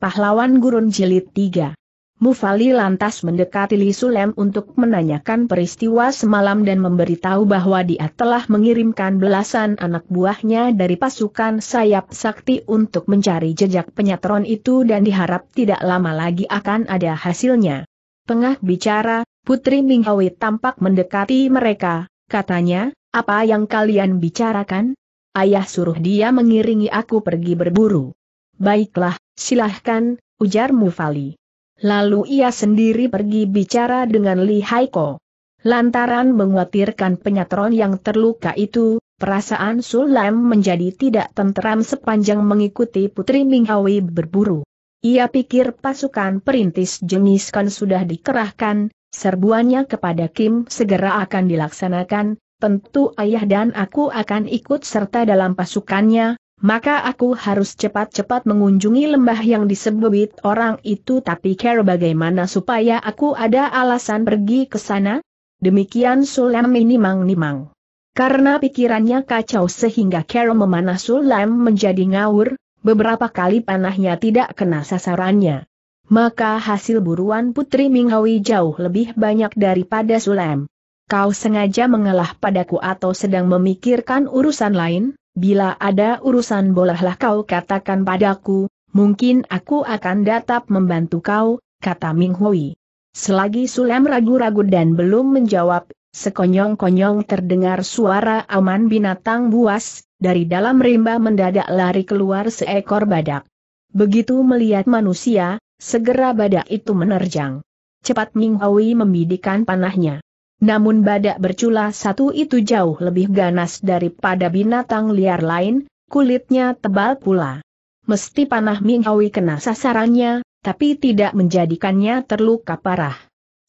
Pahlawan Gurun Jilid 3 Mufali lantas mendekati Li Sulem untuk menanyakan peristiwa semalam dan memberitahu bahwa dia telah mengirimkan belasan anak buahnya dari pasukan sayap sakti untuk mencari jejak penyatron itu dan diharap tidak lama lagi akan ada hasilnya. Tengah bicara, Putri Minghawi tampak mendekati mereka, katanya, apa yang kalian bicarakan? Ayah suruh dia mengiringi aku pergi berburu. Baiklah, Silahkan, ujar Mufali. Lalu ia sendiri pergi bicara dengan Li Haiko. Lantaran mengkhawatirkan penyatron yang terluka itu, perasaan Sulam menjadi tidak tenteram sepanjang mengikuti Putri Minghawi berburu. Ia pikir pasukan perintis jenis kan sudah dikerahkan, serbuannya kepada Kim segera akan dilaksanakan, tentu ayah dan aku akan ikut serta dalam pasukannya, maka aku harus cepat-cepat mengunjungi lembah yang disebut orang itu tapi care bagaimana supaya aku ada alasan pergi ke sana? Demikian Sulam nimang-nimang. Karena pikirannya kacau sehingga Carol memanah Sulam menjadi ngawur, beberapa kali panahnya tidak kena sasarannya. Maka hasil buruan Putri Minghawi jauh lebih banyak daripada Sulam. Kau sengaja mengalah padaku atau sedang memikirkan urusan lain? bila ada urusan bolehlah kau katakan padaku, mungkin aku akan datap membantu kau, kata Ming Hui. Selagi Sulem ragu-ragu dan belum menjawab, sekonyong-konyong terdengar suara aman binatang buas, dari dalam rimba mendadak lari keluar seekor badak. Begitu melihat manusia, segera badak itu menerjang. Cepat Ming Hui membidikan panahnya. Namun badak bercula satu itu jauh lebih ganas daripada binatang liar lain, kulitnya tebal pula. Mesti panah Minghawi kena sasarannya, tapi tidak menjadikannya terluka parah.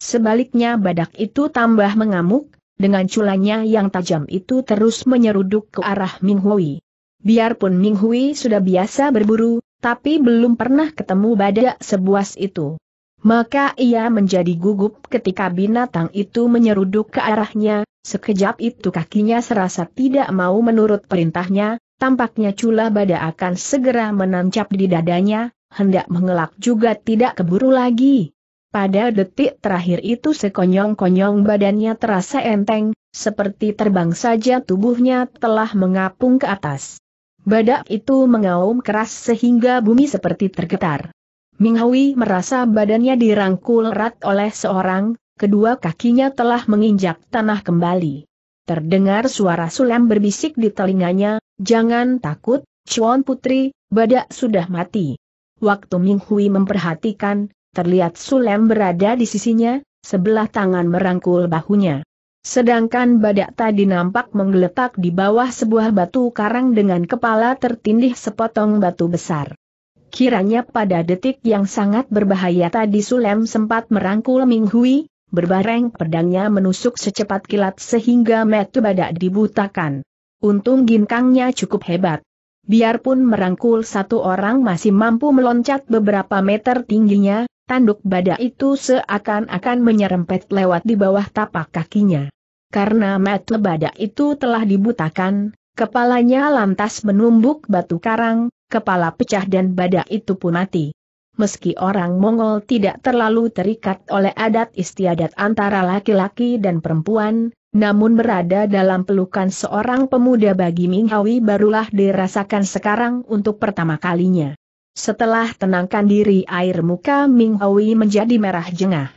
Sebaliknya badak itu tambah mengamuk, dengan culanya yang tajam itu terus menyeruduk ke arah Minghui. Biarpun Minghui sudah biasa berburu, tapi belum pernah ketemu badak sebuas itu. Maka ia menjadi gugup ketika binatang itu menyeruduk ke arahnya, sekejap itu kakinya serasa tidak mau menurut perintahnya, tampaknya cula bada akan segera menancap di dadanya, hendak mengelak juga tidak keburu lagi. Pada detik terakhir itu sekonyong-konyong badannya terasa enteng, seperti terbang saja tubuhnya telah mengapung ke atas. Badak itu mengaum keras sehingga bumi seperti tergetar. Ming merasa badannya dirangkul erat oleh seorang, kedua kakinya telah menginjak tanah kembali. Terdengar suara Sulam berbisik di telinganya, jangan takut, cuan Putri, badak sudah mati. Waktu Minghui memperhatikan, terlihat Sulam berada di sisinya, sebelah tangan merangkul bahunya. Sedangkan badak tadi nampak menggeletak di bawah sebuah batu karang dengan kepala tertindih sepotong batu besar. Kiranya pada detik yang sangat berbahaya tadi Sulem sempat merangkul Ming Hui, berbareng pedangnya menusuk secepat kilat sehingga metu badak dibutakan. Untung ginkangnya cukup hebat. Biarpun merangkul satu orang masih mampu meloncat beberapa meter tingginya, tanduk badak itu seakan-akan menyerempet lewat di bawah tapak kakinya. Karena metu badak itu telah dibutakan, Kepalanya lantas menumbuk batu karang, kepala pecah dan badak itu pun mati. Meski orang Mongol tidak terlalu terikat oleh adat istiadat antara laki-laki dan perempuan, namun berada dalam pelukan seorang pemuda bagi Minghawi barulah dirasakan sekarang untuk pertama kalinya. Setelah tenangkan diri air muka Minghawi menjadi merah jengah.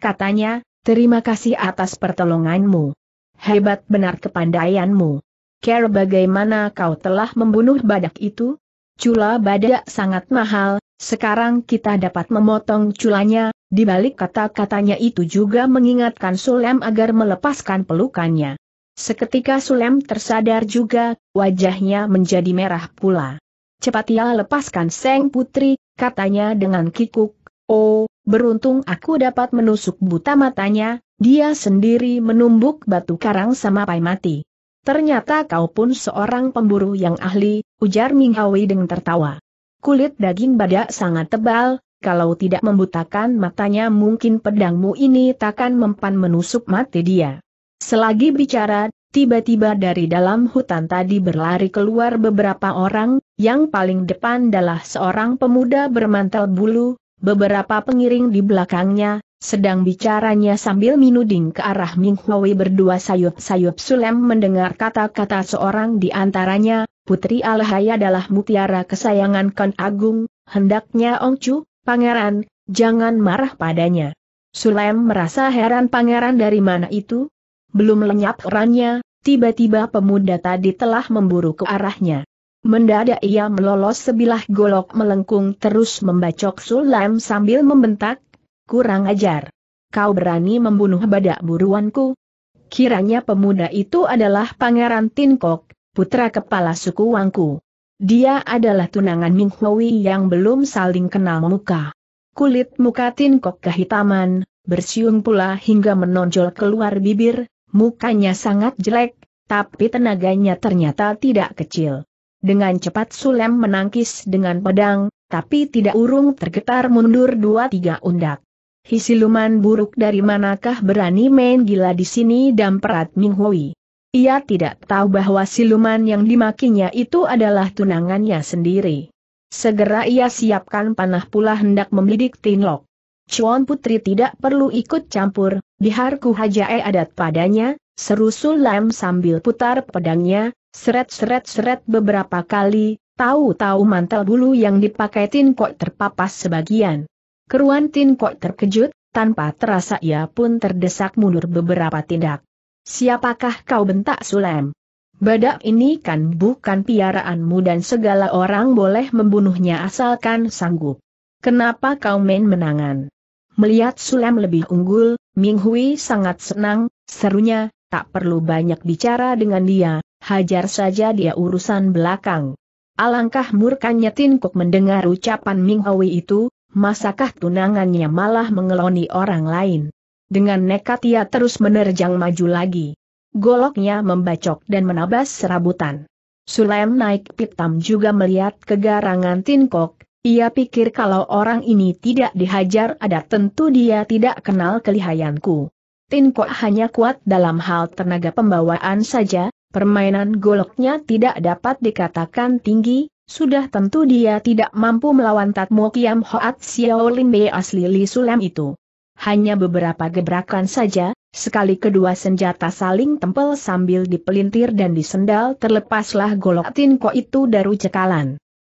Katanya, terima kasih atas pertolonganmu. Hebat benar kepandaianmu care bagaimana kau telah membunuh badak itu? Cula badak sangat mahal, sekarang kita dapat memotong culanya, di balik kata-katanya itu juga mengingatkan Sulem agar melepaskan pelukannya. Seketika Sulem tersadar juga, wajahnya menjadi merah pula. Cepat ia lepaskan Seng Putri, katanya dengan kikuk, Oh, beruntung aku dapat menusuk buta matanya, dia sendiri menumbuk batu karang sama sampai mati. Ternyata kau pun seorang pemburu yang ahli, ujar Ming dengan tertawa. Kulit daging badak sangat tebal, kalau tidak membutakan matanya mungkin pedangmu ini takkan mempan menusuk mati dia. Selagi bicara, tiba-tiba dari dalam hutan tadi berlari keluar beberapa orang, yang paling depan adalah seorang pemuda bermantel bulu, beberapa pengiring di belakangnya, sedang bicaranya sambil minuding ke arah Ming Huawei berdua sayup-sayup Sulem mendengar kata-kata seorang di antaranya, Putri Alhai adalah mutiara kesayangan Kan Agung, hendaknya Chu, pangeran, jangan marah padanya. Sulem merasa heran pangeran dari mana itu? Belum lenyap orangnya, tiba-tiba pemuda tadi telah memburu ke arahnya. Mendadak ia melolos sebilah golok melengkung terus membacok Sulem sambil membentak, Kurang ajar. Kau berani membunuh badak buruanku? Kiranya pemuda itu adalah Pangeran Tinkok, putra kepala suku Wangku. Dia adalah tunangan Ming Hui yang belum saling kenal muka. Kulit muka Tinkok kehitaman, bersiung pula hingga menonjol keluar bibir, mukanya sangat jelek, tapi tenaganya ternyata tidak kecil. Dengan cepat Sulem menangkis dengan pedang, tapi tidak urung tergetar mundur dua tiga undak. Hi siluman buruk dari manakah berani main gila di sini perat Ming Hui. Ia tidak tahu bahwa siluman yang dimakinya itu adalah tunangannya sendiri. Segera ia siapkan panah pula hendak membidik Tinlok. Chuan Putri tidak perlu ikut campur, biar ku hajae adat padanya, seru Sulam sambil putar pedangnya, seret-seret-seret beberapa kali, tahu-tahu mantel bulu yang dipakai Tinkok terpapas sebagian. Keruan Tin Kok terkejut, tanpa terasa ia pun terdesak mundur beberapa tindak. Siapakah kau bentak Sulem? Badak ini kan bukan piaraanmu dan segala orang boleh membunuhnya asalkan sanggup. Kenapa kau main menangan? Melihat Sulem lebih unggul, Ming Hui sangat senang, serunya, tak perlu banyak bicara dengan dia, hajar saja dia urusan belakang. Alangkah murkanya Tin Kok mendengar ucapan Ming Hui itu, masakah tunangannya malah mengeloni orang lain? Dengan nekat ia terus menerjang maju lagi. Goloknya membacok dan menabas serabutan. Sulaim naik pitam juga melihat kegarangan Tinkok, ia pikir kalau orang ini tidak dihajar ada tentu dia tidak kenal kelihayanku. Tinkok hanya kuat dalam hal tenaga pembawaan saja, permainan goloknya tidak dapat dikatakan tinggi, sudah tentu dia tidak mampu melawan Tatmo Kiam Hoat Xiao Lin Bei asli Li Sulam itu. Hanya beberapa gebrakan saja, sekali kedua senjata saling tempel sambil dipelintir dan disendal terlepaslah golok tin Tinko itu dari cekalan.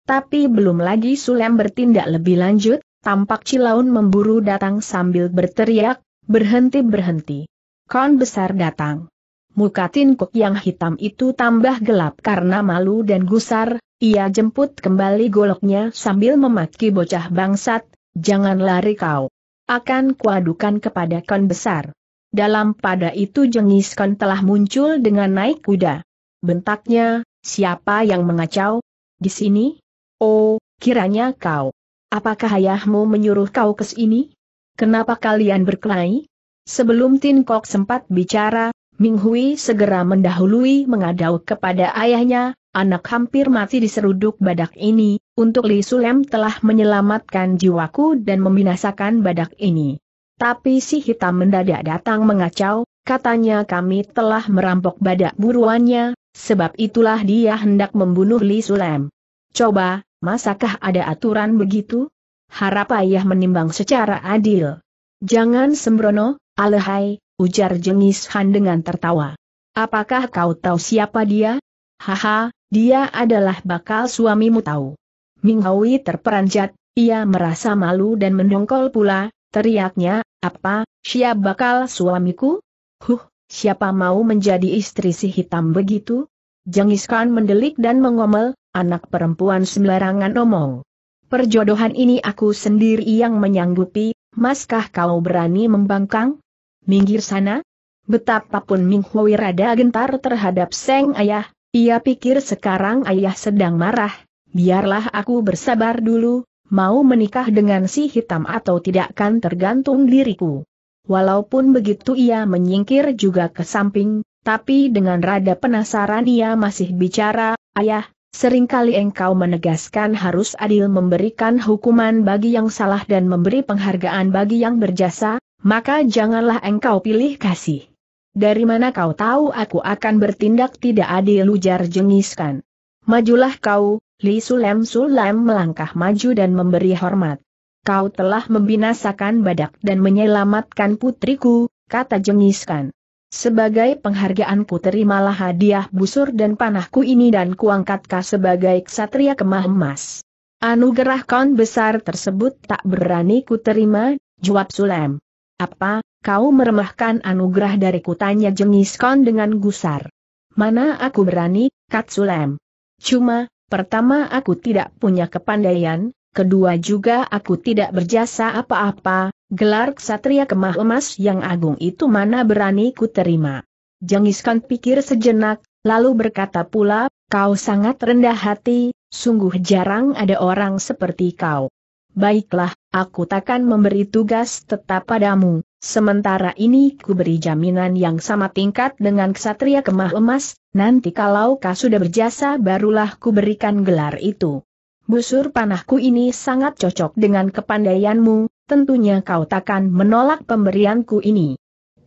Tapi belum lagi Sulam bertindak lebih lanjut, tampak Cilaun memburu datang sambil berteriak, berhenti-berhenti. Kon besar datang. Muka tin kok yang hitam itu tambah gelap karena malu dan gusar, ia jemput kembali goloknya sambil memaki bocah bangsat, jangan lari kau. Akan kuadukan kepada kon besar. Dalam pada itu jengis kon telah muncul dengan naik kuda. Bentaknya, siapa yang mengacau? Di sini? Oh, kiranya kau. Apakah ayahmu menyuruh kau ke sini? Kenapa kalian berkelahi? Sebelum Tin Kok sempat bicara, Ming Hui segera mendahului mengadau kepada ayahnya, Anak hampir mati diseruduk badak ini, untuk Li Sulem telah menyelamatkan jiwaku dan membinasakan badak ini. Tapi si hitam mendadak datang mengacau, katanya kami telah merampok badak buruannya, sebab itulah dia hendak membunuh Li Sulem. Coba, masakah ada aturan begitu? Harap ayah menimbang secara adil. Jangan sembrono, alehai, ujar Jengis Han dengan tertawa. Apakah kau tahu siapa dia? Haha, dia adalah bakal suamimu tahu. Ming terperanjat, ia merasa malu dan mendongkol pula, teriaknya, apa, siap bakal suamiku? Huh, siapa mau menjadi istri si hitam begitu? Jengis mendelik dan mengomel, anak perempuan sembarangan omong. Perjodohan ini aku sendiri yang menyanggupi, maskah kau berani membangkang? Minggir sana? Betapapun Ming Hui rada gentar terhadap Seng Ayah, ia pikir sekarang ayah sedang marah, biarlah aku bersabar dulu, mau menikah dengan si hitam atau tidak kan tergantung diriku. Walaupun begitu ia menyingkir juga ke samping, tapi dengan rada penasaran ia masih bicara, ayah, seringkali engkau menegaskan harus adil memberikan hukuman bagi yang salah dan memberi penghargaan bagi yang berjasa, maka janganlah engkau pilih kasih. Dari mana kau tahu aku akan bertindak tidak adil ujar jengiskan. Majulah kau, Li Sulem Sulem melangkah maju dan memberi hormat. Kau telah membinasakan badak dan menyelamatkan putriku, kata jengiskan. Sebagai penghargaanku terimalah hadiah busur dan panahku ini dan kuangkatkah sebagai ksatria kemah emas. Anugerah kon besar tersebut tak berani ku terima, jawab Sulem. Apa, kau meremahkan anugerah dari kutanya Jengiskon dengan gusar. Mana aku berani, Katsulem? Cuma, pertama aku tidak punya kepandaian, kedua juga aku tidak berjasa apa-apa, gelar ksatria kemah emas yang agung itu mana berani ku terima. Jengiskan pikir sejenak, lalu berkata pula, kau sangat rendah hati, sungguh jarang ada orang seperti kau. Baiklah, aku takkan memberi tugas tetap padamu, Sementara ini ku beri jaminan yang sama tingkat dengan ksatria kemah emas, nanti kalau kau sudah berjasa barulah ku berikan gelar itu. Busur panahku ini sangat cocok dengan kepandaianmu, tentunya kau takkan menolak pemberianku ini.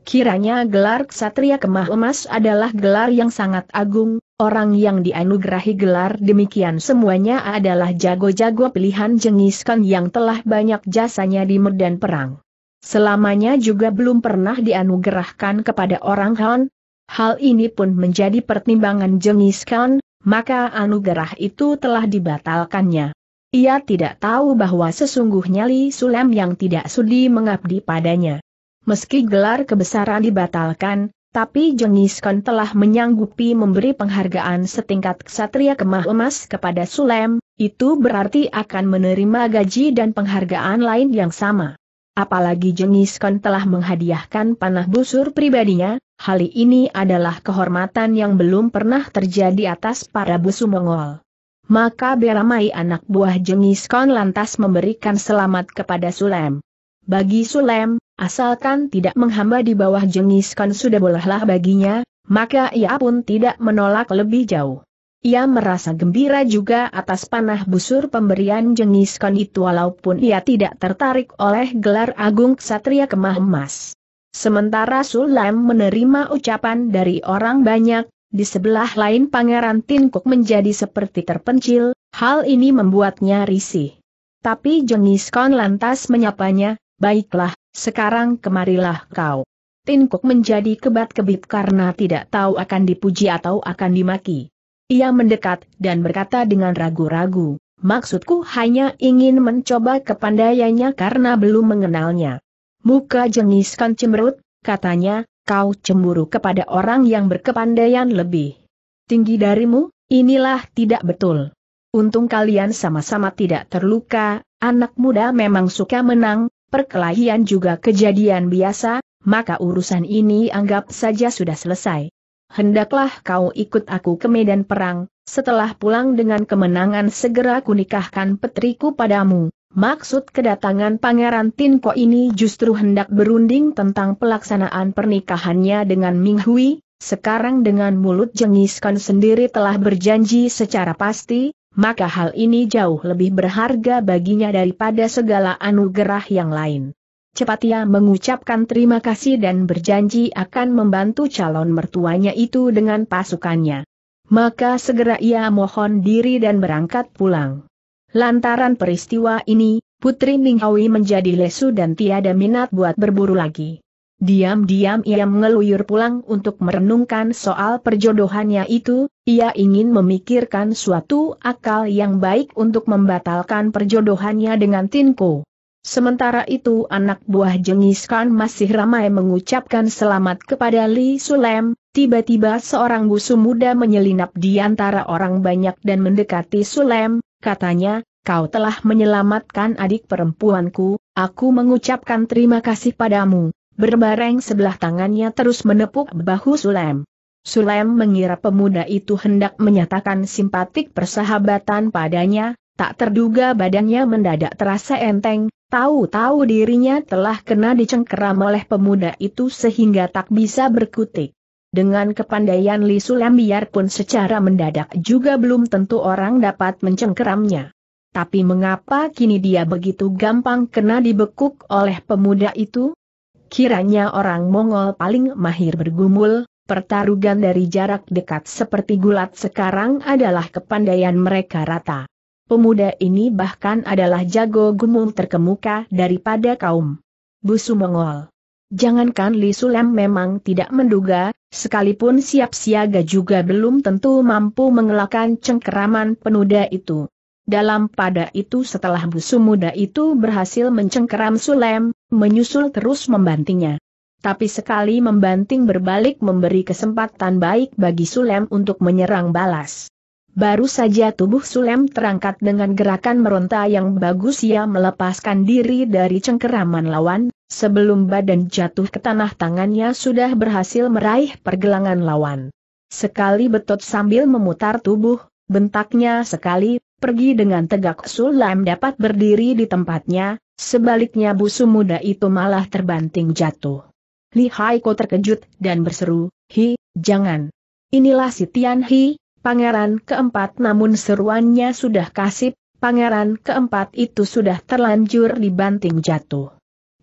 Kiranya gelar ksatria kemah emas adalah gelar yang sangat agung, orang yang dianugerahi gelar demikian semuanya adalah jago-jago pilihan jengiskan yang telah banyak jasanya di medan perang. Selamanya juga belum pernah dianugerahkan kepada orang Han. Hal ini pun menjadi pertimbangan Jengis Khan, maka anugerah itu telah dibatalkannya. Ia tidak tahu bahwa sesungguhnya Li Sulam yang tidak sudi mengabdi padanya. Meski gelar kebesaran dibatalkan, tapi Jengis Khan telah menyanggupi memberi penghargaan setingkat ksatria kemah emas kepada Sulem, itu berarti akan menerima gaji dan penghargaan lain yang sama apalagi jenis kon telah menghadiahkan panah busur pribadinya, hal ini adalah kehormatan yang belum pernah terjadi atas para busu Mongol. Maka Beramai anak buah jenis kon lantas memberikan selamat kepada Sulem. Bagi Sulem, asalkan tidak menghamba di bawah jenis kon sudah bolehlah baginya, maka ia pun tidak menolak lebih jauh. Ia merasa gembira juga atas panah busur pemberian kon itu, walaupun ia tidak tertarik oleh gelar agung ksatria kemah emas. Sementara Sulaim menerima ucapan dari orang banyak, di sebelah lain Pangeran Tinkuk menjadi seperti terpencil, hal ini membuatnya risih. Tapi jenis kon lantas menyapanya, baiklah, sekarang kemarilah kau. Tinkuk menjadi kebat-kebit karena tidak tahu akan dipuji atau akan dimaki. Ia mendekat dan berkata dengan ragu-ragu, maksudku hanya ingin mencoba kepandaiannya karena belum mengenalnya. Muka jengis kan cemberut, katanya, kau cemburu kepada orang yang berkepandaian lebih tinggi darimu, inilah tidak betul. Untung kalian sama-sama tidak terluka, anak muda memang suka menang, perkelahian juga kejadian biasa, maka urusan ini anggap saja sudah selesai hendaklah kau ikut aku ke medan perang, setelah pulang dengan kemenangan segera kunikahkan petriku padamu. Maksud kedatangan Pangeran Tinko ini justru hendak berunding tentang pelaksanaan pernikahannya dengan Ming Hui, sekarang dengan mulut jengiskan sendiri telah berjanji secara pasti, maka hal ini jauh lebih berharga baginya daripada segala anugerah yang lain. Cepat ia mengucapkan terima kasih dan berjanji akan membantu calon mertuanya itu dengan pasukannya. Maka segera ia mohon diri dan berangkat pulang. Lantaran peristiwa ini, Putri Ninghawi menjadi lesu dan tiada minat buat berburu lagi. Diam-diam ia mengeluyur pulang untuk merenungkan soal perjodohannya itu, ia ingin memikirkan suatu akal yang baik untuk membatalkan perjodohannya dengan Tinko. Sementara itu anak buah jengis Khan masih ramai mengucapkan selamat kepada Li Sulem, tiba-tiba seorang busu muda menyelinap di antara orang banyak dan mendekati Sulem, katanya, kau telah menyelamatkan adik perempuanku, aku mengucapkan terima kasih padamu. Berbareng sebelah tangannya terus menepuk bahu Sulem. Sulem mengira pemuda itu hendak menyatakan simpatik persahabatan padanya, tak terduga badannya mendadak terasa enteng, Tahu-tahu dirinya telah kena dicengkeram oleh pemuda itu sehingga tak bisa berkutik. Dengan kepandaian Li Sulam biarpun secara mendadak juga belum tentu orang dapat mencengkeramnya. Tapi mengapa kini dia begitu gampang kena dibekuk oleh pemuda itu? Kiranya orang Mongol paling mahir bergumul, pertarungan dari jarak dekat seperti gulat sekarang adalah kepandaian mereka rata. Pemuda ini bahkan adalah jago gumul terkemuka daripada kaum busu Mongol. Jangankan Li Sulem memang tidak menduga, sekalipun siap siaga juga belum tentu mampu mengelakkan cengkeraman pemuda itu. Dalam pada itu setelah busu muda itu berhasil mencengkeram Sulem, menyusul terus membantingnya. Tapi sekali membanting berbalik memberi kesempatan baik bagi Sulem untuk menyerang balas. Baru saja tubuh Sulem terangkat dengan gerakan meronta yang bagus ia melepaskan diri dari cengkeraman lawan, sebelum badan jatuh ke tanah tangannya sudah berhasil meraih pergelangan lawan. Sekali betot sambil memutar tubuh, bentaknya sekali, pergi dengan tegak Sulem dapat berdiri di tempatnya, sebaliknya busu muda itu malah terbanting jatuh. Li Haiko terkejut dan berseru, Hi, jangan. Inilah si Tian Hi, pangeran keempat namun seruannya sudah kasip, pangeran keempat itu sudah terlanjur dibanting jatuh.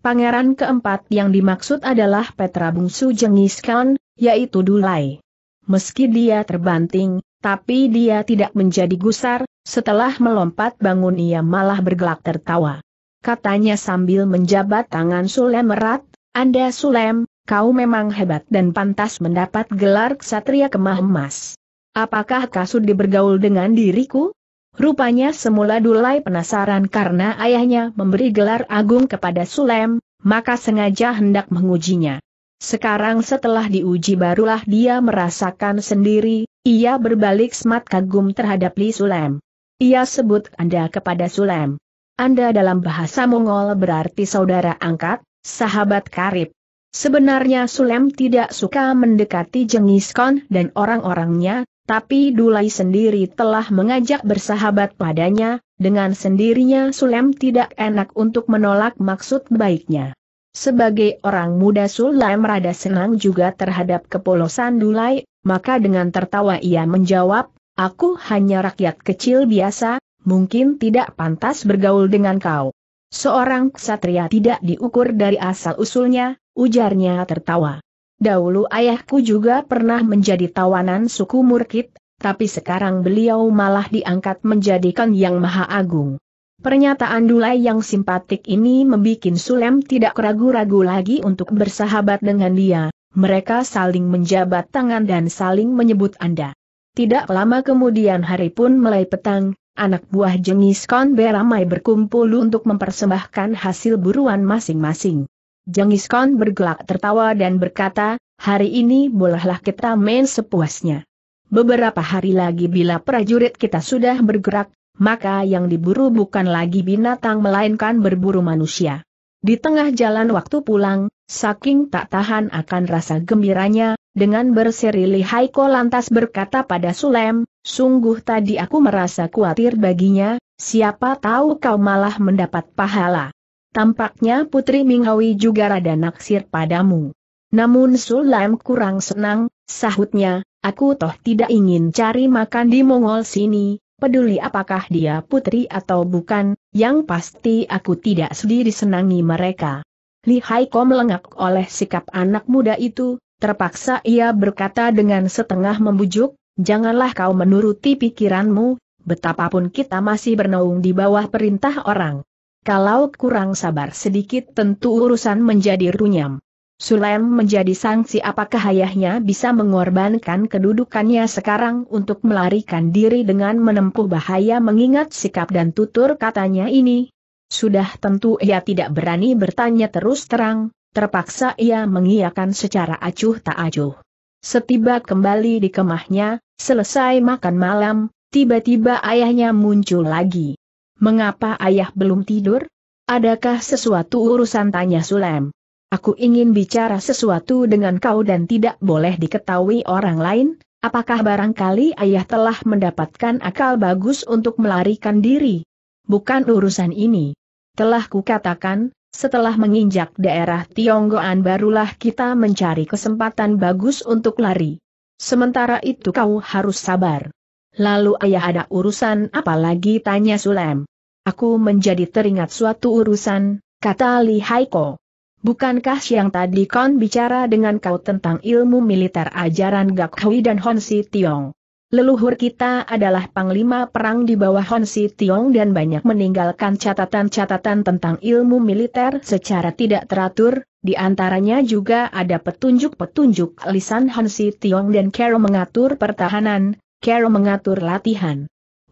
Pangeran keempat yang dimaksud adalah Petra Bungsu Jengis Khan, yaitu Dulai. Meski dia terbanting, tapi dia tidak menjadi gusar, setelah melompat bangun ia malah bergelak tertawa. Katanya sambil menjabat tangan Sulem erat, Anda Sulem, kau memang hebat dan pantas mendapat gelar ksatria kemah emas. Apakah kasut bergaul dengan diriku? Rupanya semula Dulai penasaran karena ayahnya memberi gelar agung kepada Sulem, maka sengaja hendak mengujinya. Sekarang setelah diuji barulah dia merasakan sendiri, ia berbalik semat kagum terhadap Li Sulem. Ia sebut Anda kepada Sulem. Anda dalam bahasa Mongol berarti saudara angkat, sahabat karib. Sebenarnya Sulem tidak suka mendekati Jengis Khan dan orang-orangnya, tapi Dulai sendiri telah mengajak bersahabat padanya, dengan sendirinya Sulem tidak enak untuk menolak maksud baiknya. Sebagai orang muda Sulem rada senang juga terhadap kepolosan Dulai, maka dengan tertawa ia menjawab, Aku hanya rakyat kecil biasa, mungkin tidak pantas bergaul dengan kau. Seorang ksatria tidak diukur dari asal-usulnya, ujarnya tertawa. Dahulu ayahku juga pernah menjadi tawanan suku Murkit, tapi sekarang beliau malah diangkat menjadikan yang maha agung. Pernyataan Dulai yang simpatik ini membuat Sulem tidak ragu-ragu lagi untuk bersahabat dengan dia, mereka saling menjabat tangan dan saling menyebut Anda. Tidak lama kemudian hari pun mulai petang, anak buah jengis konbe beramai berkumpul untuk mempersembahkan hasil buruan masing-masing. Jengis Khan bergelak tertawa dan berkata, hari ini bolehlah kita main sepuasnya. Beberapa hari lagi bila prajurit kita sudah bergerak, maka yang diburu bukan lagi binatang melainkan berburu manusia. Di tengah jalan waktu pulang, saking tak tahan akan rasa gembiranya, dengan berseri Ko lantas berkata pada Sulem, sungguh tadi aku merasa khawatir baginya, siapa tahu kau malah mendapat pahala. Tampaknya Putri Minghawi juga rada naksir padamu. Namun Sulaim kurang senang, sahutnya, aku toh tidak ingin cari makan di Mongol sini, peduli apakah dia putri atau bukan, yang pasti aku tidak sendiri senangi mereka. Li Haiko melengak oleh sikap anak muda itu, terpaksa ia berkata dengan setengah membujuk, janganlah kau menuruti pikiranmu, betapapun kita masih bernaung di bawah perintah orang. Kalau kurang sabar sedikit tentu urusan menjadi runyam. Sulaim menjadi sanksi. apakah ayahnya bisa mengorbankan kedudukannya sekarang untuk melarikan diri dengan menempuh bahaya mengingat sikap dan tutur katanya ini. Sudah tentu ia tidak berani bertanya terus terang, terpaksa ia mengiyakan secara acuh tak acuh. Setiba kembali di kemahnya, selesai makan malam, tiba-tiba ayahnya muncul lagi. Mengapa ayah belum tidur? Adakah sesuatu urusan tanya Sulem? Aku ingin bicara sesuatu dengan kau dan tidak boleh diketahui orang lain, apakah barangkali ayah telah mendapatkan akal bagus untuk melarikan diri? Bukan urusan ini. Telah kukatakan, setelah menginjak daerah Tionggoan barulah kita mencari kesempatan bagus untuk lari. Sementara itu kau harus sabar. Lalu ayah ada urusan Apalagi tanya Sulem. Aku menjadi teringat suatu urusan, kata Li Haiko. Bukankah siang tadi kon bicara dengan kau tentang ilmu militer ajaran Gak Hui dan Hon Si Tiong? Leluhur kita adalah panglima perang di bawah Hon Si Tiong dan banyak meninggalkan catatan-catatan tentang ilmu militer secara tidak teratur, di antaranya juga ada petunjuk-petunjuk lisan Hon Si Tiong dan Kero mengatur pertahanan, Kero mengatur latihan.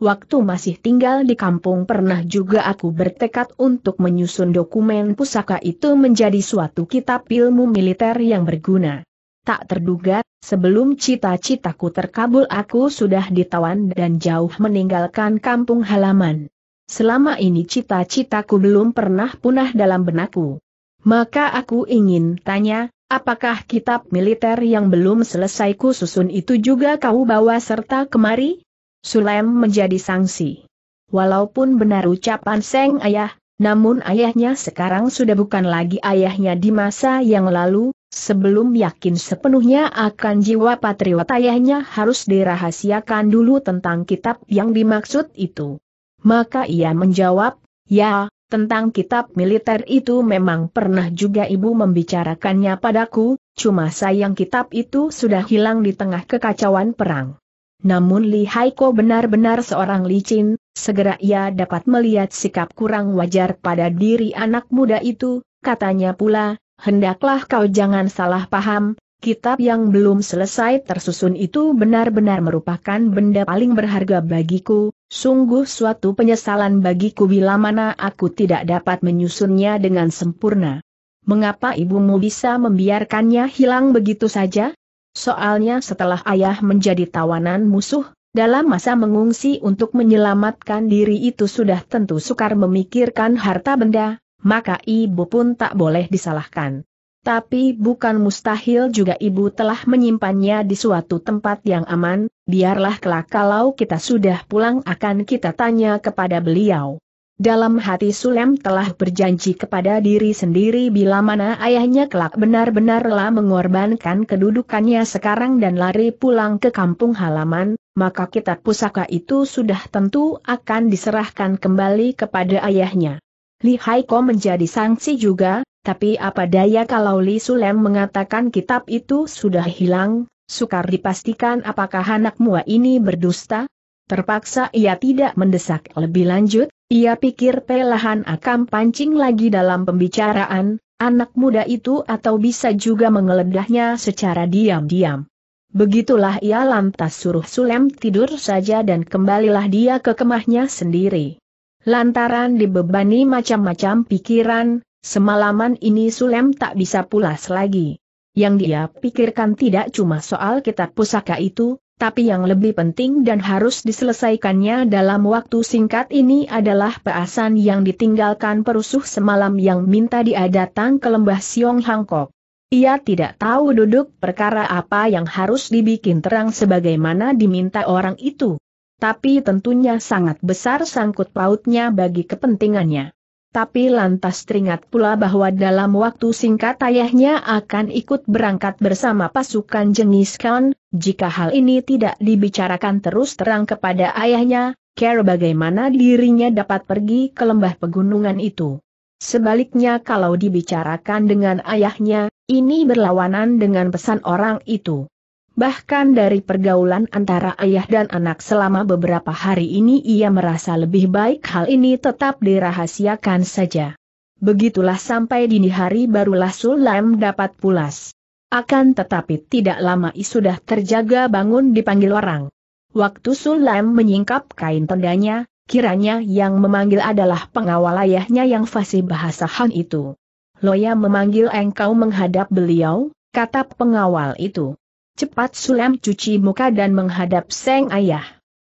Waktu masih tinggal di kampung pernah juga aku bertekad untuk menyusun dokumen pusaka itu menjadi suatu kitab ilmu militer yang berguna. Tak terduga, sebelum cita-citaku terkabul aku sudah ditawan dan jauh meninggalkan kampung halaman. Selama ini cita-citaku belum pernah punah dalam benakku. Maka aku ingin tanya, apakah kitab militer yang belum selesai kususun itu juga kau bawa serta kemari? Sulem menjadi sanksi. Walaupun benar ucapan Seng ayah, namun ayahnya sekarang sudah bukan lagi ayahnya di masa yang lalu, sebelum yakin sepenuhnya akan jiwa patriot ayahnya harus dirahasiakan dulu tentang kitab yang dimaksud itu. Maka ia menjawab, ya, tentang kitab militer itu memang pernah juga ibu membicarakannya padaku, cuma sayang kitab itu sudah hilang di tengah kekacauan perang. Namun Li Haiko benar-benar seorang licin, segera ia dapat melihat sikap kurang wajar pada diri anak muda itu, katanya pula, hendaklah kau jangan salah paham, kitab yang belum selesai tersusun itu benar-benar merupakan benda paling berharga bagiku, sungguh suatu penyesalan bagiku bila mana aku tidak dapat menyusunnya dengan sempurna. Mengapa ibumu bisa membiarkannya hilang begitu saja? Soalnya setelah ayah menjadi tawanan musuh, dalam masa mengungsi untuk menyelamatkan diri itu sudah tentu sukar memikirkan harta benda, maka ibu pun tak boleh disalahkan. Tapi bukan mustahil juga ibu telah menyimpannya di suatu tempat yang aman, biarlah kelak kalau kita sudah pulang akan kita tanya kepada beliau. Dalam hati Sulem telah berjanji kepada diri sendiri bila mana ayahnya kelak benar-benarlah mengorbankan kedudukannya sekarang dan lari pulang ke kampung halaman, maka kitab pusaka itu sudah tentu akan diserahkan kembali kepada ayahnya. Li Haiko menjadi sanksi juga, tapi apa daya kalau Li Sulem mengatakan kitab itu sudah hilang, sukar dipastikan apakah anak mua ini berdusta? Terpaksa ia tidak mendesak lebih lanjut, ia pikir pelahan akan pancing lagi dalam pembicaraan, anak muda itu atau bisa juga mengeledahnya secara diam-diam. Begitulah ia lantas suruh Sulem tidur saja dan kembalilah dia ke kemahnya sendiri. Lantaran dibebani macam-macam pikiran, semalaman ini Sulem tak bisa pulas lagi. Yang dia pikirkan tidak cuma soal kitab pusaka itu, tapi yang lebih penting dan harus diselesaikannya dalam waktu singkat ini adalah peasan yang ditinggalkan perusuh semalam yang minta dia datang ke lembah Siong Hangkok. Ia tidak tahu duduk perkara apa yang harus dibikin terang sebagaimana diminta orang itu. Tapi tentunya sangat besar sangkut pautnya bagi kepentingannya tapi lantas teringat pula bahwa dalam waktu singkat ayahnya akan ikut berangkat bersama pasukan jengis Khan, jika hal ini tidak dibicarakan terus terang kepada ayahnya, kira bagaimana dirinya dapat pergi ke lembah pegunungan itu. Sebaliknya kalau dibicarakan dengan ayahnya, ini berlawanan dengan pesan orang itu. Bahkan dari pergaulan antara ayah dan anak selama beberapa hari ini ia merasa lebih baik hal ini tetap dirahasiakan saja. Begitulah sampai dini hari barulah Sulam dapat pulas. Akan tetapi tidak lama ia sudah terjaga bangun dipanggil orang. Waktu Sulam menyingkap kain tendanya, kiranya yang memanggil adalah pengawal ayahnya yang fasih bahasa Han itu. Loya memanggil engkau menghadap beliau, kata pengawal itu cepat Sulam cuci muka dan menghadap Seng Ayah.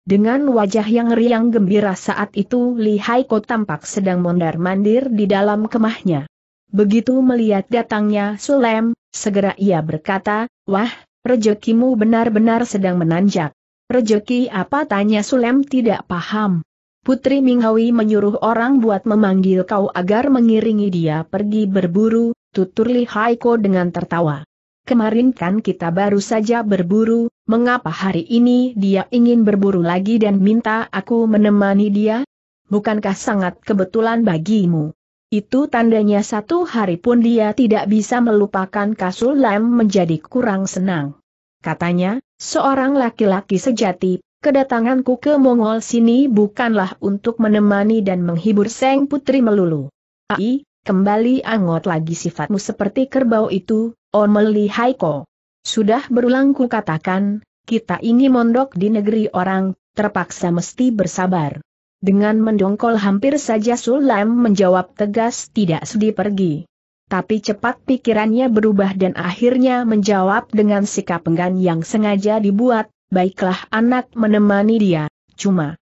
Dengan wajah yang riang gembira saat itu Li Haiko tampak sedang mondar-mandir di dalam kemahnya. Begitu melihat datangnya Sulem, segera ia berkata, Wah, rejekimu benar-benar sedang menanjak. Rejeki apa tanya Sulem tidak paham. Putri Minghawi menyuruh orang buat memanggil kau agar mengiringi dia pergi berburu, tutur Li Haiko dengan tertawa. Kemarin kan kita baru saja berburu, mengapa hari ini dia ingin berburu lagi dan minta aku menemani dia? Bukankah sangat kebetulan bagimu? Itu tandanya satu hari pun dia tidak bisa melupakan Kasul lem menjadi kurang senang. Katanya, seorang laki-laki sejati, kedatanganku ke Mongol sini bukanlah untuk menemani dan menghibur Seng Putri melulu. Ai, kembali angot lagi sifatmu seperti kerbau itu, Omeli Haiko. Sudah berulang ku katakan, kita ini mondok di negeri orang, terpaksa mesti bersabar. Dengan mendongkol hampir saja Sulam menjawab tegas tidak sudi pergi. Tapi cepat pikirannya berubah dan akhirnya menjawab dengan sikap enggan yang sengaja dibuat, baiklah anak menemani dia, cuma.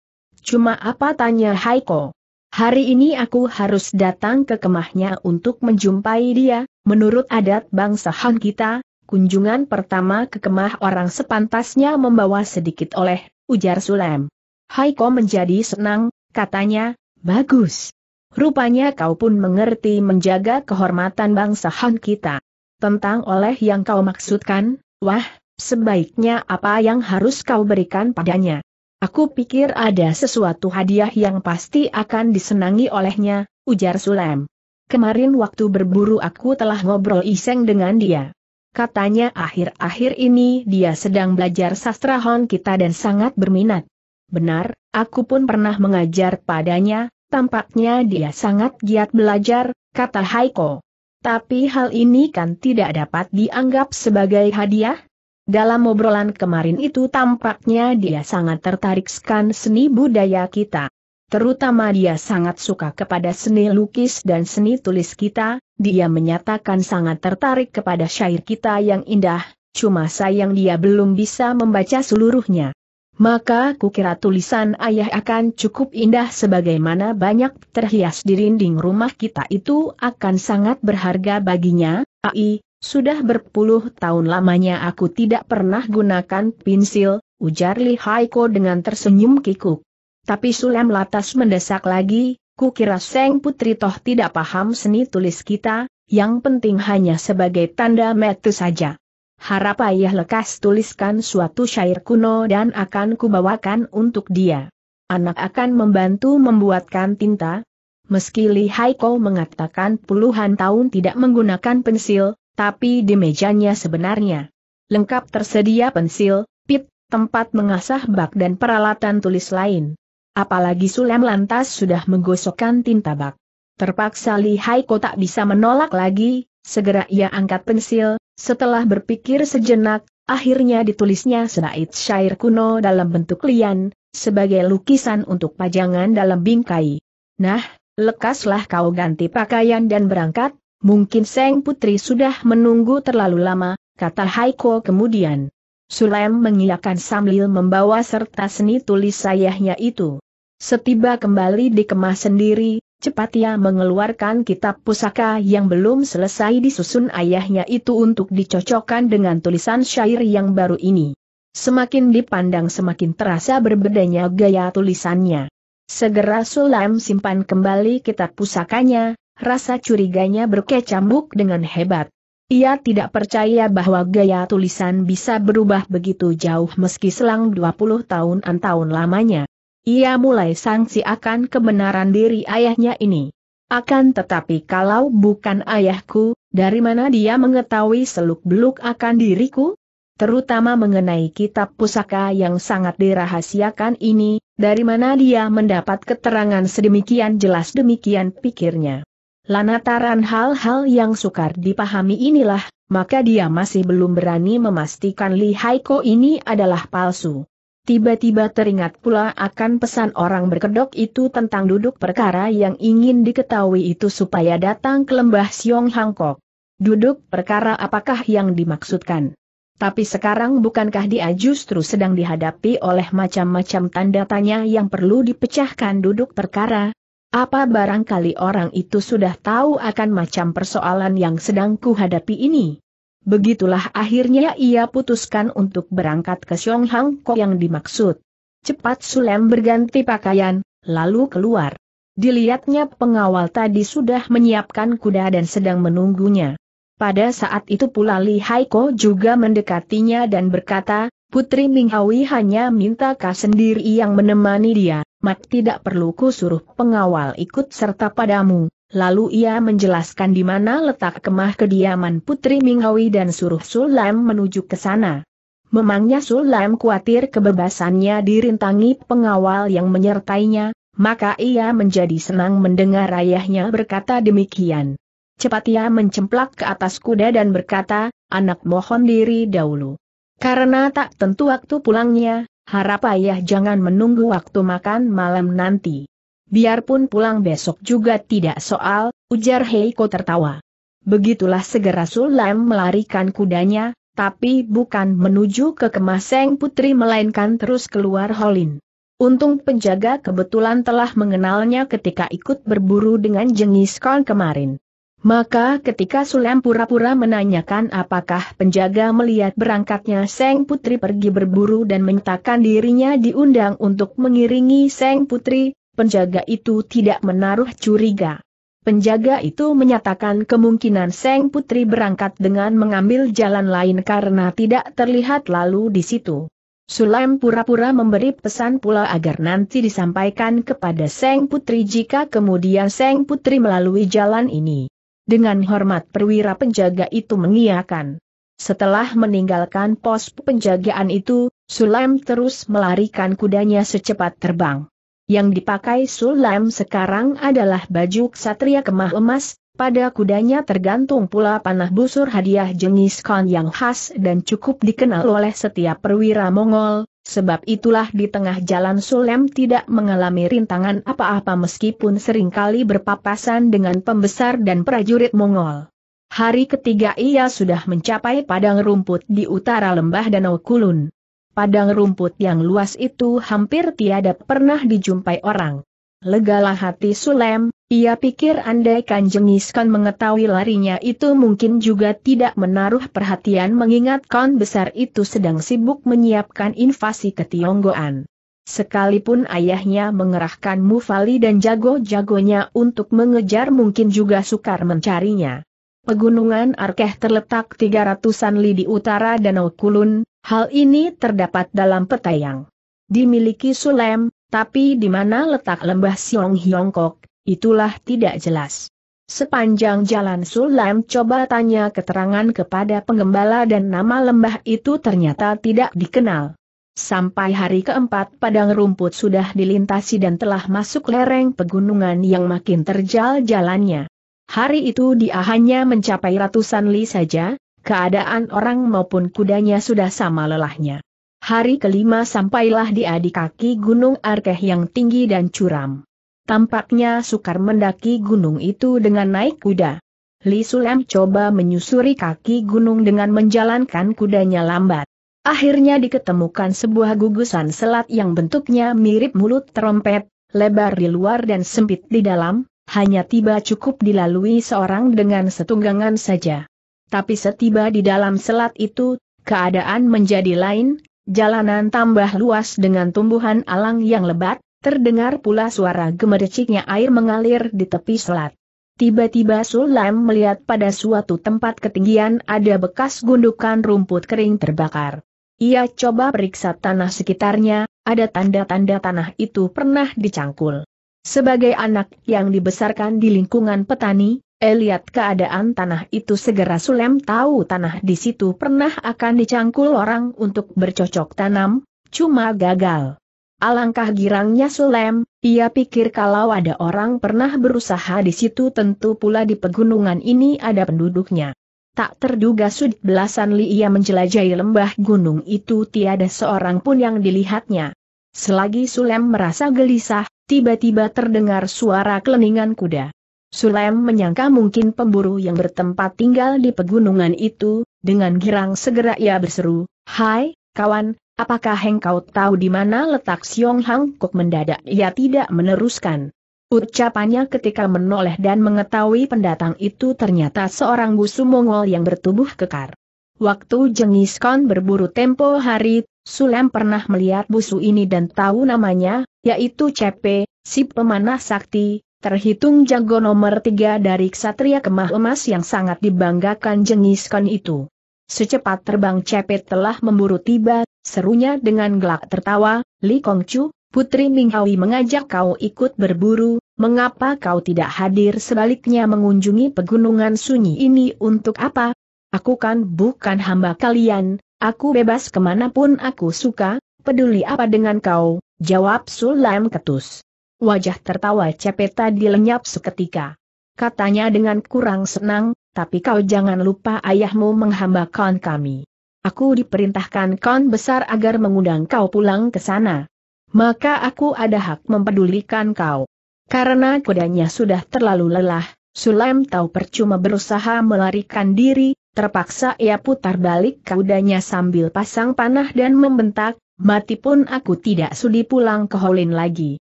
Cuma apa tanya Haiko? Hari ini aku harus datang ke kemahnya untuk menjumpai dia, Menurut adat bangsa Han kita, kunjungan pertama ke kemah orang sepantasnya membawa sedikit oleh, ujar Sulem. Haiko menjadi senang, katanya, bagus. Rupanya kau pun mengerti menjaga kehormatan bangsa Han kita. Tentang oleh yang kau maksudkan, wah, sebaiknya apa yang harus kau berikan padanya. Aku pikir ada sesuatu hadiah yang pasti akan disenangi olehnya, ujar Sulem. Kemarin waktu berburu aku telah ngobrol iseng dengan dia. Katanya akhir-akhir ini dia sedang belajar sastra Hon kita dan sangat berminat. Benar, aku pun pernah mengajar padanya, tampaknya dia sangat giat belajar, kata Haiko. Tapi hal ini kan tidak dapat dianggap sebagai hadiah? Dalam obrolan kemarin itu tampaknya dia sangat tertarik skan seni budaya kita. Terutama dia sangat suka kepada seni lukis dan seni tulis kita, dia menyatakan sangat tertarik kepada syair kita yang indah, cuma sayang dia belum bisa membaca seluruhnya. Maka kukira tulisan ayah akan cukup indah sebagaimana banyak terhias di dinding rumah kita itu akan sangat berharga baginya, ai, sudah berpuluh tahun lamanya aku tidak pernah gunakan pensil, ujar Li Haiko dengan tersenyum kikuk. Tapi Sulem Latas mendesak lagi, kukira Seng Putri toh tidak paham seni tulis kita, yang penting hanya sebagai tanda metu saja. Harap ayah lekas tuliskan suatu syair kuno dan akan kubawakan untuk dia. Anak akan membantu membuatkan tinta. Meski Li Haiko mengatakan puluhan tahun tidak menggunakan pensil, tapi di mejanya sebenarnya lengkap tersedia pensil, pit, tempat mengasah bak dan peralatan tulis lain. Apalagi Sulem lantas sudah menggosokkan tinta bak. Terpaksa Li Haiko tak bisa menolak lagi, segera ia angkat pensil, setelah berpikir sejenak, akhirnya ditulisnya senait syair kuno dalam bentuk lian, sebagai lukisan untuk pajangan dalam bingkai. Nah, lekaslah kau ganti pakaian dan berangkat, mungkin Seng Putri sudah menunggu terlalu lama, kata Haiko kemudian. Sulem mengiyakan sambil membawa serta seni tulis sayahnya itu. Setiba kembali di dikemas sendiri, cepat ia mengeluarkan kitab pusaka yang belum selesai disusun ayahnya itu untuk dicocokkan dengan tulisan syair yang baru ini. Semakin dipandang semakin terasa berbedanya gaya tulisannya. Segera Sulam simpan kembali kitab pusakanya, rasa curiganya berkecambuk dengan hebat. Ia tidak percaya bahwa gaya tulisan bisa berubah begitu jauh meski selang 20 tahunan tahun lamanya. Ia mulai sangsi akan kebenaran diri ayahnya ini. Akan tetapi kalau bukan ayahku, dari mana dia mengetahui seluk-beluk akan diriku? Terutama mengenai kitab pusaka yang sangat dirahasiakan ini, dari mana dia mendapat keterangan sedemikian jelas demikian pikirnya. Lantaran hal-hal yang sukar dipahami inilah, maka dia masih belum berani memastikan Li Haiko ini adalah palsu. Tiba-tiba teringat pula akan pesan orang berkedok itu tentang duduk perkara yang ingin diketahui itu supaya datang ke lembah Siong Hangkok. Duduk perkara apakah yang dimaksudkan? Tapi sekarang bukankah dia justru sedang dihadapi oleh macam-macam tanda tanya yang perlu dipecahkan duduk perkara? Apa barangkali orang itu sudah tahu akan macam persoalan yang sedang kuhadapi ini? Begitulah akhirnya ia putuskan untuk berangkat ke Hang Kok yang dimaksud. Cepat Sulem berganti pakaian, lalu keluar. Dilihatnya pengawal tadi sudah menyiapkan kuda dan sedang menunggunya. Pada saat itu pula Li Haiko juga mendekatinya dan berkata, Putri Minghawi hanya minta Ka sendiri yang menemani dia, mak tidak perlu ku suruh pengawal ikut serta padamu. Lalu ia menjelaskan di mana letak kemah kediaman Putri Minghawi dan suruh Sulam menuju ke sana. Memangnya Sulam khawatir kebebasannya dirintangi pengawal yang menyertainya, maka ia menjadi senang mendengar ayahnya berkata demikian. Cepat ia mencemplak ke atas kuda dan berkata, anak mohon diri dahulu. Karena tak tentu waktu pulangnya, harap ayah jangan menunggu waktu makan malam nanti biarpun pulang besok juga tidak soal, ujar Heiko tertawa. Begitulah segera Sulam melarikan kudanya, tapi bukan menuju ke Kemaseng Putri melainkan terus keluar Holin. Untung penjaga kebetulan telah mengenalnya ketika ikut berburu dengan jengis kon kemarin. Maka ketika Sulam pura-pura menanyakan apakah penjaga melihat berangkatnya Seng Putri pergi berburu dan mentakan dirinya diundang untuk mengiringi Seng Putri, penjaga itu tidak menaruh curiga. Penjaga itu menyatakan kemungkinan Seng Putri berangkat dengan mengambil jalan lain karena tidak terlihat lalu di situ. Sulaim pura-pura memberi pesan pula agar nanti disampaikan kepada Seng Putri jika kemudian Seng Putri melalui jalan ini. Dengan hormat perwira penjaga itu mengiakan. Setelah meninggalkan pos penjagaan itu, Sulaim terus melarikan kudanya secepat terbang. Yang dipakai Sulaim sekarang adalah baju ksatria kemah emas, pada kudanya tergantung pula panah busur hadiah jenis kon yang khas dan cukup dikenal oleh setiap perwira Mongol, sebab itulah di tengah jalan Sulem tidak mengalami rintangan apa-apa meskipun seringkali berpapasan dengan pembesar dan prajurit Mongol. Hari ketiga ia sudah mencapai padang rumput di utara lembah Danau Kulun. Padang rumput yang luas itu hampir tiada pernah dijumpai orang. Legalah hati Sulem, ia pikir andai Kanjeng Iskan mengetahui larinya itu mungkin juga tidak menaruh perhatian mengingat kon besar itu sedang sibuk menyiapkan invasi ke Tionggoan. Sekalipun ayahnya mengerahkan Mufali dan jago-jagonya untuk mengejar mungkin juga sukar mencarinya. Pegunungan Arkeh terletak 300-an li di utara Danau Kulun, hal ini terdapat dalam peta yang dimiliki Sulem, tapi di mana letak lembah Siong Hiongkok, itulah tidak jelas. Sepanjang jalan Sulem coba tanya keterangan kepada penggembala dan nama lembah itu ternyata tidak dikenal. Sampai hari keempat padang rumput sudah dilintasi dan telah masuk lereng pegunungan yang makin terjal jalannya. Hari itu dia hanya mencapai ratusan li saja, keadaan orang maupun kudanya sudah sama lelahnya. Hari kelima sampailah dia di kaki gunung Arkeh yang tinggi dan curam. Tampaknya sukar mendaki gunung itu dengan naik kuda. Li Sulam coba menyusuri kaki gunung dengan menjalankan kudanya lambat. Akhirnya diketemukan sebuah gugusan selat yang bentuknya mirip mulut trompet, lebar di luar dan sempit di dalam, hanya tiba cukup dilalui seorang dengan setunggangan saja. Tapi setiba di dalam selat itu, keadaan menjadi lain, jalanan tambah luas dengan tumbuhan alang yang lebat, terdengar pula suara gemericiknya air mengalir di tepi selat. Tiba-tiba Sulam melihat pada suatu tempat ketinggian ada bekas gundukan rumput kering terbakar. Ia coba periksa tanah sekitarnya, ada tanda-tanda tanah itu pernah dicangkul. Sebagai anak yang dibesarkan di lingkungan petani, Eliat keadaan tanah itu segera Sulem tahu tanah di situ pernah akan dicangkul orang untuk bercocok tanam, cuma gagal. Alangkah girangnya Sulem, ia pikir kalau ada orang pernah berusaha di situ tentu pula di pegunungan ini ada penduduknya. Tak terduga sudut belasan li ia menjelajahi lembah gunung itu tiada seorang pun yang dilihatnya. Selagi Sulem merasa gelisah, tiba-tiba terdengar suara keleningan kuda. Sulem menyangka mungkin pemburu yang bertempat tinggal di pegunungan itu, dengan girang segera ia berseru, Hai, kawan, apakah engkau tahu di mana letak Siong Hang Kok mendadak ia tidak meneruskan. Ucapannya ketika menoleh dan mengetahui pendatang itu ternyata seorang busu Mongol yang bertubuh kekar. Waktu jengiskan berburu tempo hari, Sulem pernah melihat busu ini dan tahu namanya, yaitu CP, si pemanah sakti, terhitung jago nomor tiga dari ksatria kemah emas yang sangat dibanggakan jengis itu. Secepat terbang CP telah memburu tiba, serunya dengan gelak tertawa, Li Kongcu, Putri Minghawi mengajak kau ikut berburu, mengapa kau tidak hadir sebaliknya mengunjungi pegunungan sunyi ini untuk apa? Aku kan bukan hamba kalian, aku bebas kemanapun aku suka, peduli apa dengan kau, jawab Sulaim Ketus. Wajah tertawa cepet tadi lenyap seketika. Katanya dengan kurang senang, tapi kau jangan lupa ayahmu menghambakan kami. Aku diperintahkan kon besar agar mengundang kau pulang ke sana. Maka aku ada hak mempedulikan kau. Karena kudanya sudah terlalu lelah, Sulaim tahu percuma berusaha melarikan diri, terpaksa ia putar balik kudanya sambil pasang panah dan membentak, mati pun aku tidak sudi pulang ke Holin lagi.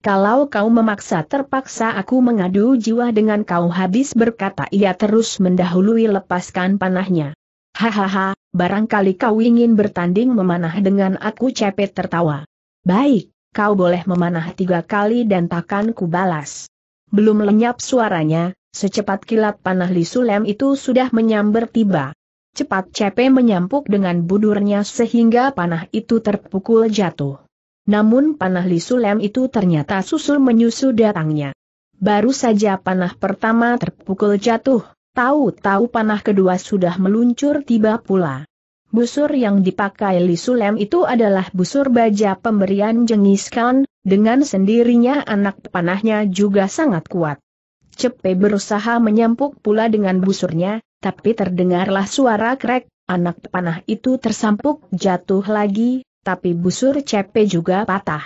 Kalau kau memaksa terpaksa aku mengadu jiwa dengan kau habis berkata ia terus mendahului lepaskan panahnya. Hahaha, barangkali kau ingin bertanding memanah dengan aku cepet tertawa. Baik, kau boleh memanah tiga kali dan takkan ku balas. Belum lenyap suaranya, secepat kilat panah Li sulam itu sudah menyambar tiba. Cepat cepe menyampuk dengan budurnya sehingga panah itu terpukul jatuh. Namun panah Li Sulem itu ternyata susul menyusu datangnya. Baru saja panah pertama terpukul jatuh, tahu-tahu panah kedua sudah meluncur tiba pula. Busur yang dipakai Li Sulem itu adalah busur baja pemberian Jengiskan, dengan sendirinya anak panahnya juga sangat kuat. Cepe berusaha menyampuk pula dengan busurnya, tapi terdengarlah suara krek, anak panah itu tersampuk jatuh lagi, tapi busur CP juga patah.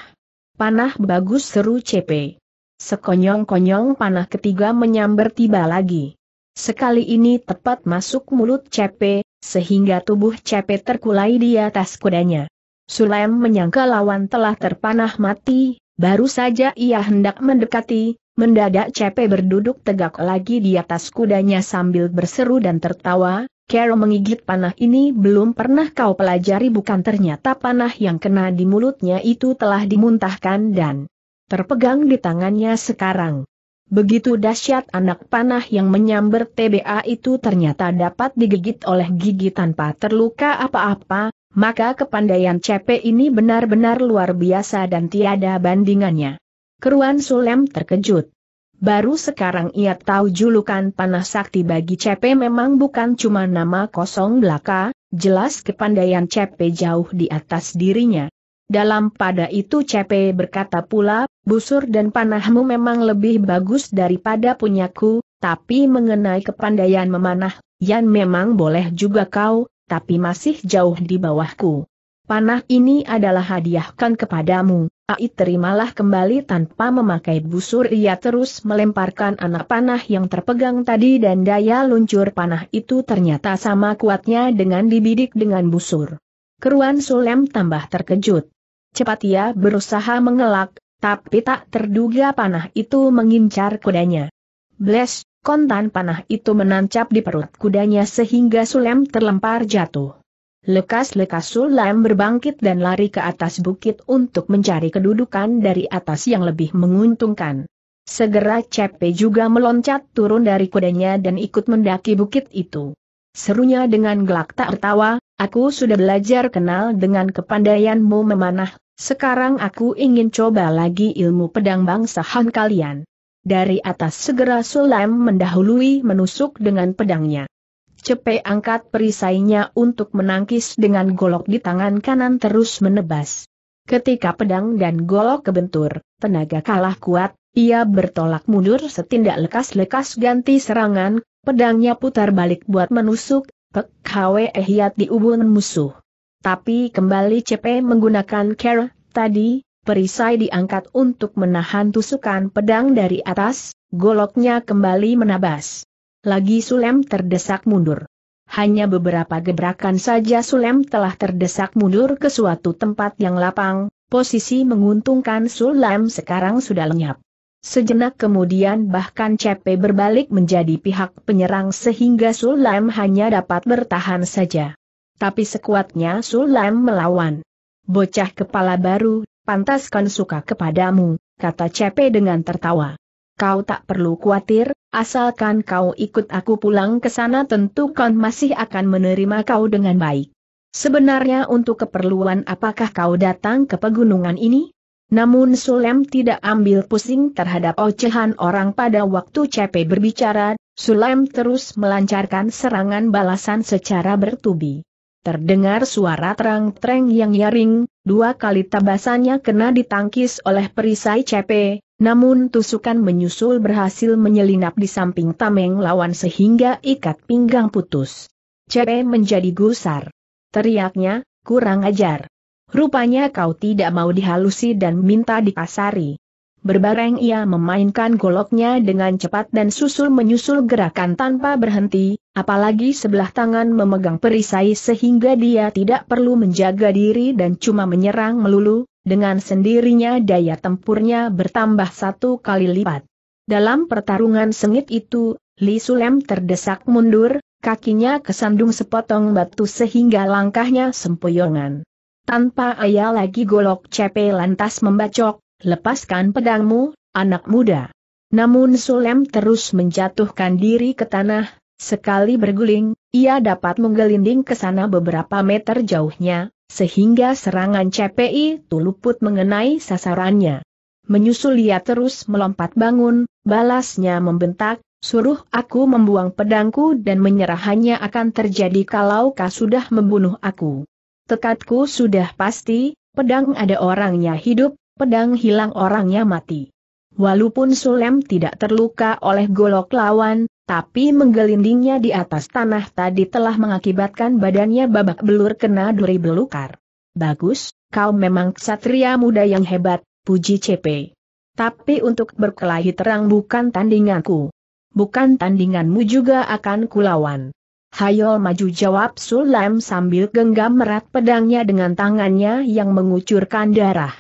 Panah bagus seru CP. Sekonyong-konyong panah ketiga menyambar tiba lagi. Sekali ini tepat masuk mulut CP, sehingga tubuh CP terkulai di atas kudanya. Sulaim menyangka lawan telah terpanah mati, baru saja ia hendak mendekati, Mendadak Cepe berduduk tegak lagi di atas kudanya sambil berseru dan tertawa, Carol mengigit panah ini belum pernah kau pelajari bukan ternyata panah yang kena di mulutnya itu telah dimuntahkan dan terpegang di tangannya sekarang. Begitu dahsyat anak panah yang menyambar TBA itu ternyata dapat digigit oleh gigi tanpa terluka apa-apa, maka kepandaian CP ini benar-benar luar biasa dan tiada bandingannya. Keruan Sulem terkejut. Baru sekarang ia tahu julukan panah sakti bagi CP memang bukan cuma nama kosong belaka, jelas kepandaian CP jauh di atas dirinya. Dalam pada itu CP berkata pula, busur dan panahmu memang lebih bagus daripada punyaku, tapi mengenai kepandaian memanah, Yan memang boleh juga kau, tapi masih jauh di bawahku. Panah ini adalah hadiahkan kepadamu, Ai terimalah kembali tanpa memakai busur ia terus melemparkan anak panah yang terpegang tadi dan daya luncur panah itu ternyata sama kuatnya dengan dibidik dengan busur. Keruan Sulem tambah terkejut. Cepat ia berusaha mengelak, tapi tak terduga panah itu mengincar kudanya. Bless, kontan panah itu menancap di perut kudanya sehingga Sulem terlempar jatuh. Lekas-lekas Sulaim berbangkit dan lari ke atas bukit untuk mencari kedudukan dari atas yang lebih menguntungkan. Segera Cepe juga meloncat turun dari kudanya dan ikut mendaki bukit itu. Serunya dengan gelak tak tertawa, aku sudah belajar kenal dengan kepandaianmu memanah, sekarang aku ingin coba lagi ilmu pedang bangsa Han kalian. Dari atas segera Sulam mendahului menusuk dengan pedangnya. Cepe angkat perisainya untuk menangkis dengan golok di tangan kanan terus menebas. Ketika pedang dan golok kebentur, tenaga kalah kuat, ia bertolak mundur setindak lekas-lekas ganti serangan, pedangnya putar balik buat menusuk, pek Hwe Ehiat di ubun musuh. Tapi kembali Cepe menggunakan care, tadi, perisai diangkat untuk menahan tusukan pedang dari atas, goloknya kembali menabas. Lagi Sulem terdesak mundur. Hanya beberapa gebrakan saja Sulem telah terdesak mundur ke suatu tempat yang lapang, posisi menguntungkan Sulem sekarang sudah lenyap. Sejenak kemudian bahkan CP berbalik menjadi pihak penyerang sehingga Sulem hanya dapat bertahan saja. Tapi sekuatnya Sulem melawan. Bocah kepala baru, pantaskan suka kepadamu, kata CP dengan tertawa. Kau tak perlu khawatir, Asalkan kau ikut aku pulang ke sana tentu kau masih akan menerima kau dengan baik. Sebenarnya untuk keperluan apakah kau datang ke pegunungan ini? Namun Sulem tidak ambil pusing terhadap ocehan orang pada waktu CP berbicara, Sulem terus melancarkan serangan balasan secara bertubi. Terdengar suara terang terang yang nyaring, dua kali tabasannya kena ditangkis oleh perisai CP, namun tusukan menyusul berhasil menyelinap di samping tameng lawan sehingga ikat pinggang putus. CP menjadi gusar. Teriaknya, kurang ajar. Rupanya kau tidak mau dihalusi dan minta dipasari. Berbareng ia memainkan goloknya dengan cepat dan susul menyusul gerakan tanpa berhenti, apalagi sebelah tangan memegang perisai sehingga dia tidak perlu menjaga diri dan cuma menyerang melulu, dengan sendirinya daya tempurnya bertambah satu kali lipat. Dalam pertarungan sengit itu, Li Sulem terdesak mundur, kakinya kesandung sepotong batu sehingga langkahnya sempoyongan. Tanpa ayah lagi golok cepe lantas membacok, Lepaskan pedangmu, anak muda. Namun Sulem terus menjatuhkan diri ke tanah, sekali berguling, ia dapat menggelinding ke sana beberapa meter jauhnya, sehingga serangan CPI itu luput mengenai sasarannya. Menyusul ia terus melompat bangun, balasnya membentak, suruh aku membuang pedangku dan menyerah hanya akan terjadi kalau kau sudah membunuh aku. Tekadku sudah pasti, pedang ada orangnya hidup, pedang hilang orangnya mati. Walaupun Sulem tidak terluka oleh golok lawan, tapi menggelindingnya di atas tanah tadi telah mengakibatkan badannya babak belur kena duri belukar. Bagus, kau memang ksatria muda yang hebat, puji CP. Tapi untuk berkelahi terang bukan tandinganku. Bukan tandinganmu juga akan kulawan. Hayo maju jawab Sulem sambil genggam merat pedangnya dengan tangannya yang mengucurkan darah.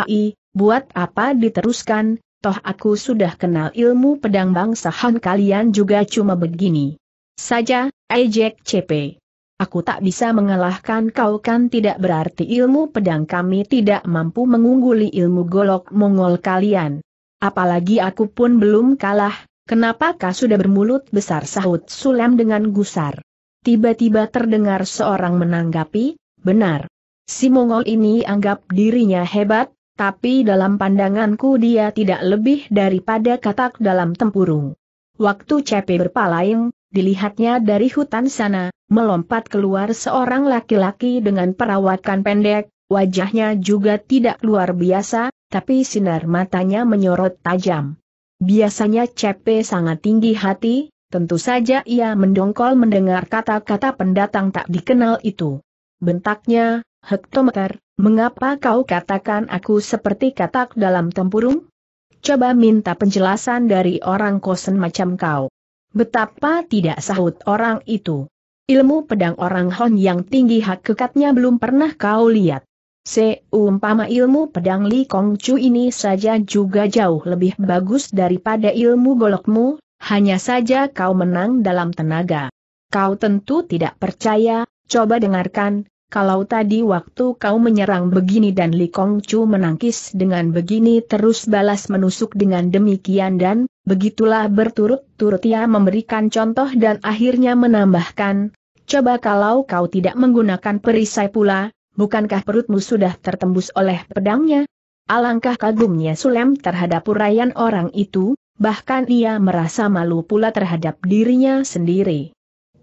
Ai, buat apa diteruskan, toh aku sudah kenal ilmu pedang bangsa Han kalian juga cuma begini. Saja, ejek CP. Aku tak bisa mengalahkan kau kan tidak berarti ilmu pedang kami tidak mampu mengungguli ilmu golok Mongol kalian. Apalagi aku pun belum kalah, kenapa kau sudah bermulut besar sahut sulam dengan gusar. Tiba-tiba terdengar seorang menanggapi, benar. Si Mongol ini anggap dirinya hebat, tapi dalam pandanganku dia tidak lebih daripada katak dalam tempurung. Waktu Cepi berpaling, dilihatnya dari hutan sana, melompat keluar seorang laki-laki dengan perawatan pendek, wajahnya juga tidak luar biasa, tapi sinar matanya menyorot tajam. Biasanya Cepi sangat tinggi hati, tentu saja ia mendongkol mendengar kata-kata pendatang tak dikenal itu. Bentaknya, hektometer, Mengapa kau katakan aku seperti katak dalam tempurung? Coba minta penjelasan dari orang kosen macam kau. Betapa tidak sahut orang itu. Ilmu pedang orang Hon yang tinggi hak kekatnya belum pernah kau lihat. Seumpama ilmu pedang Li Kong Chu ini saja juga jauh lebih bagus daripada ilmu golokmu, hanya saja kau menang dalam tenaga. Kau tentu tidak percaya, coba dengarkan, kalau tadi waktu kau menyerang begini dan Li Kong Chu menangkis dengan begini terus balas menusuk dengan demikian dan, begitulah berturut-turut ia memberikan contoh dan akhirnya menambahkan, coba kalau kau tidak menggunakan perisai pula, bukankah perutmu sudah tertembus oleh pedangnya? Alangkah kagumnya Sulem terhadap urayan orang itu, bahkan ia merasa malu pula terhadap dirinya sendiri.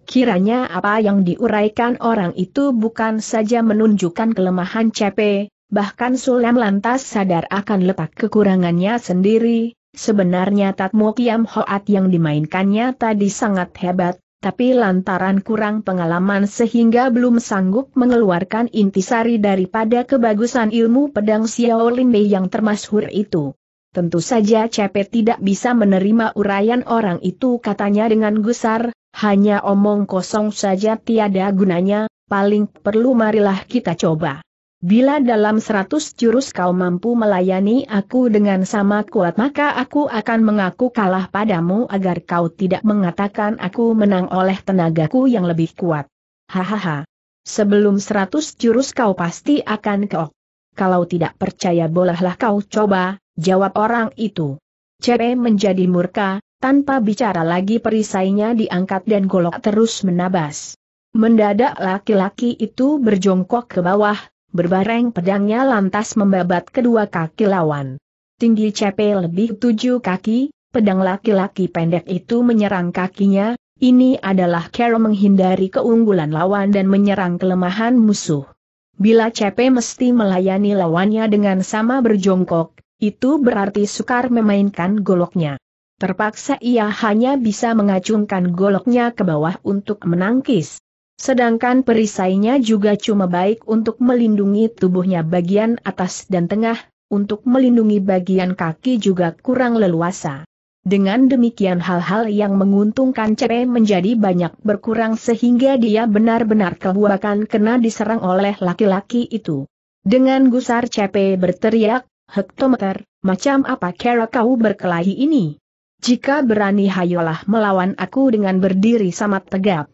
Kiranya apa yang diuraikan orang itu bukan saja menunjukkan kelemahan CP, bahkan Sulam lantas sadar akan letak kekurangannya sendiri. Sebenarnya Tatmo Hoat yang dimainkannya tadi sangat hebat, tapi lantaran kurang pengalaman sehingga belum sanggup mengeluarkan intisari daripada kebagusan ilmu pedang Xiaolin Mei yang termasyhur itu. Tentu saja Cepet tidak bisa menerima uraian orang itu katanya dengan gusar, hanya omong kosong saja tiada gunanya, paling perlu marilah kita coba. Bila dalam seratus jurus kau mampu melayani aku dengan sama kuat maka aku akan mengaku kalah padamu agar kau tidak mengatakan aku menang oleh tenagaku yang lebih kuat. Hahaha. Sebelum seratus jurus kau pasti akan keok. Kalau tidak percaya bolehlah kau coba, jawab orang itu. Cere menjadi murka, tanpa bicara lagi perisainya diangkat dan golok terus menabas. Mendadak laki-laki itu berjongkok ke bawah, berbareng pedangnya lantas membabat kedua kaki lawan. Tinggi Cepe lebih tujuh kaki, pedang laki-laki pendek itu menyerang kakinya, ini adalah cara menghindari keunggulan lawan dan menyerang kelemahan musuh. Bila Cepe mesti melayani lawannya dengan sama berjongkok, itu berarti sukar memainkan goloknya. Terpaksa ia hanya bisa mengacungkan goloknya ke bawah untuk menangkis. Sedangkan perisainya juga cuma baik untuk melindungi tubuhnya bagian atas dan tengah, untuk melindungi bagian kaki juga kurang leluasa. Dengan demikian hal-hal yang menguntungkan Cere menjadi banyak berkurang sehingga dia benar-benar kebuakan kena diserang oleh laki-laki itu. Dengan gusar Cepe berteriak, Hektometer, macam apa kera kau berkelahi ini? Jika berani hayolah melawan aku dengan berdiri sama tegap.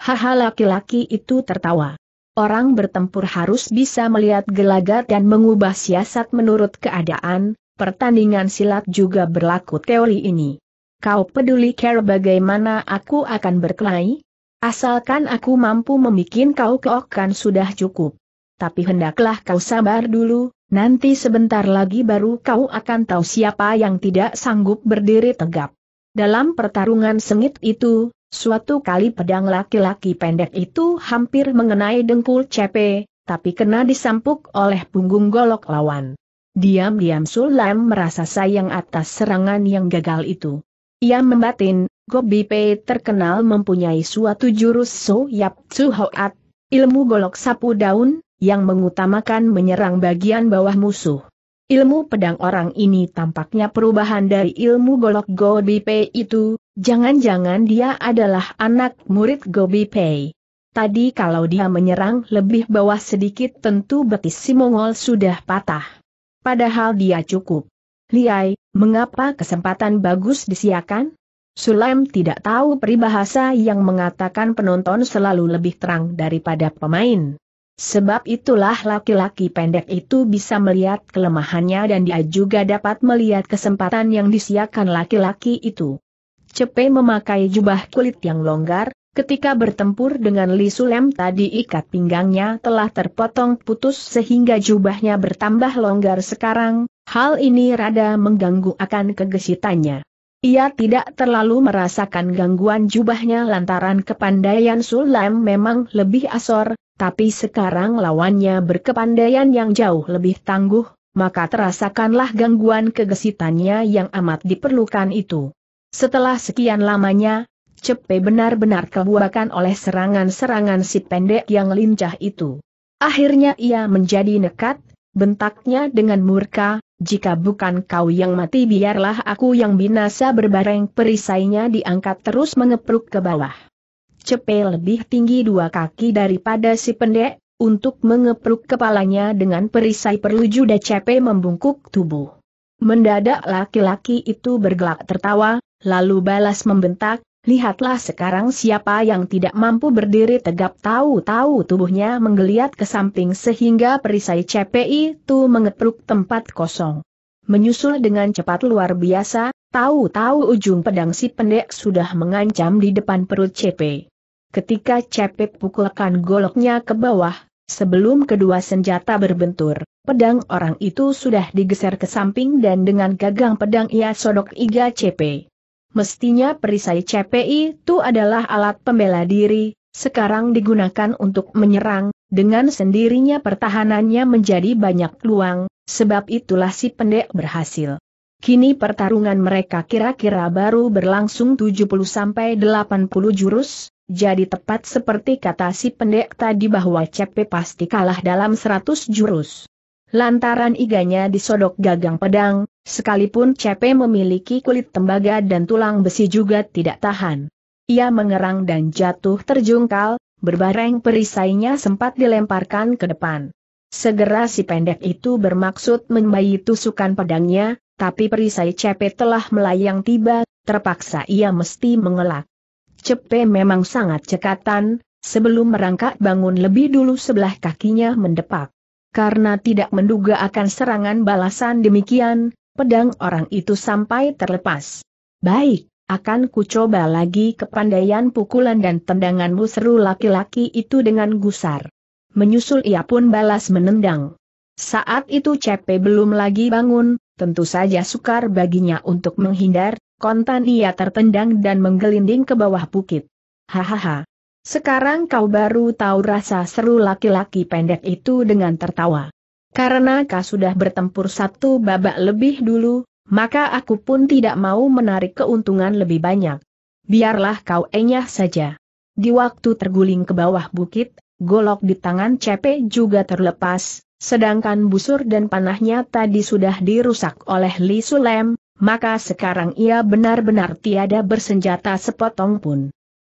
Haha laki-laki itu tertawa. Orang bertempur harus bisa melihat gelagat dan mengubah siasat menurut keadaan, pertandingan silat juga berlaku teori ini. Kau peduli kera bagaimana aku akan berkelahi? Asalkan aku mampu membuat kau keokan sudah cukup tapi hendaklah kau sabar dulu, nanti sebentar lagi baru kau akan tahu siapa yang tidak sanggup berdiri tegap. Dalam pertarungan sengit itu, suatu kali pedang laki-laki pendek itu hampir mengenai dengkul cepe, tapi kena disampuk oleh punggung golok lawan. Diam-diam Sulam merasa sayang atas serangan yang gagal itu. Ia membatin, Gobi Pei terkenal mempunyai suatu jurus So Yap Tsu Hoat, ilmu golok sapu daun, yang mengutamakan menyerang bagian bawah musuh. Ilmu pedang orang ini tampaknya perubahan dari ilmu golok Gobi Pei itu, jangan-jangan dia adalah anak murid Gobi Pei. Tadi kalau dia menyerang lebih bawah sedikit tentu betis si Mongol sudah patah. Padahal dia cukup. Liai, mengapa kesempatan bagus disiakan? Sulaim tidak tahu peribahasa yang mengatakan penonton selalu lebih terang daripada pemain. Sebab itulah laki-laki pendek itu bisa melihat kelemahannya dan dia juga dapat melihat kesempatan yang disiakan laki-laki itu. Cepe memakai jubah kulit yang longgar, ketika bertempur dengan Li Sulem tadi ikat pinggangnya telah terpotong putus sehingga jubahnya bertambah longgar sekarang, hal ini rada mengganggu akan kegesitannya. Ia tidak terlalu merasakan gangguan jubahnya lantaran kepandaian Sulam memang lebih asor, tapi sekarang lawannya berkepandaian yang jauh lebih tangguh, maka terasakanlah gangguan kegesitannya yang amat diperlukan itu. Setelah sekian lamanya, Cepe benar-benar kebuakan oleh serangan-serangan si pendek yang lincah itu. Akhirnya ia menjadi nekat, bentaknya dengan murka, jika bukan kau yang mati biarlah aku yang binasa berbareng perisainya diangkat terus mengepruk ke bawah. Cepe lebih tinggi dua kaki daripada si pendek, untuk mengepruk kepalanya dengan perisai perlu juda Cepe membungkuk tubuh. Mendadak laki-laki itu bergelak tertawa, lalu balas membentak, Lihatlah sekarang siapa yang tidak mampu berdiri tegap tahu-tahu tubuhnya menggeliat ke samping sehingga perisai CPI itu mengepruk tempat kosong. Menyusul dengan cepat luar biasa, tahu-tahu ujung pedang si pendek sudah mengancam di depan perut CP. Ketika CP pukulkan goloknya ke bawah, sebelum kedua senjata berbentur, pedang orang itu sudah digeser ke samping dan dengan gagang pedang ia sodok iga CP mestinya perisai CPI itu adalah alat pembela diri, sekarang digunakan untuk menyerang, dengan sendirinya pertahanannya menjadi banyak peluang, sebab itulah si pendek berhasil. Kini pertarungan mereka kira-kira baru berlangsung 70-80 jurus, jadi tepat seperti kata si pendek tadi bahwa CP pasti kalah dalam 100 jurus. Lantaran iganya disodok gagang pedang, Sekalipun Cepe memiliki kulit tembaga dan tulang besi juga tidak tahan. Ia mengerang dan jatuh terjungkal, berbareng perisainya sempat dilemparkan ke depan. Segera si pendek itu bermaksud membayi tusukan pedangnya, tapi perisai Cepe telah melayang tiba, terpaksa ia mesti mengelak. Cepe memang sangat cekatan, sebelum merangkak bangun lebih dulu sebelah kakinya mendepak. Karena tidak menduga akan serangan balasan demikian, pedang orang itu sampai terlepas. Baik, akan ku coba lagi kepandaian pukulan dan tendanganmu seru laki-laki itu dengan gusar. Menyusul ia pun balas menendang. Saat itu Cepe belum lagi bangun, tentu saja sukar baginya untuk menghindar, kontan ia tertendang dan menggelinding ke bawah bukit. Hahaha. Sekarang kau baru tahu rasa seru laki-laki pendek itu dengan tertawa. Karena kau sudah bertempur satu babak lebih dulu, maka aku pun tidak mau menarik keuntungan lebih banyak. Biarlah kau enyah saja. Di waktu terguling ke bawah bukit, golok di tangan Cepe juga terlepas, sedangkan busur dan panahnya tadi sudah dirusak oleh Li Sulem, maka sekarang ia benar-benar tiada bersenjata sepotong pun.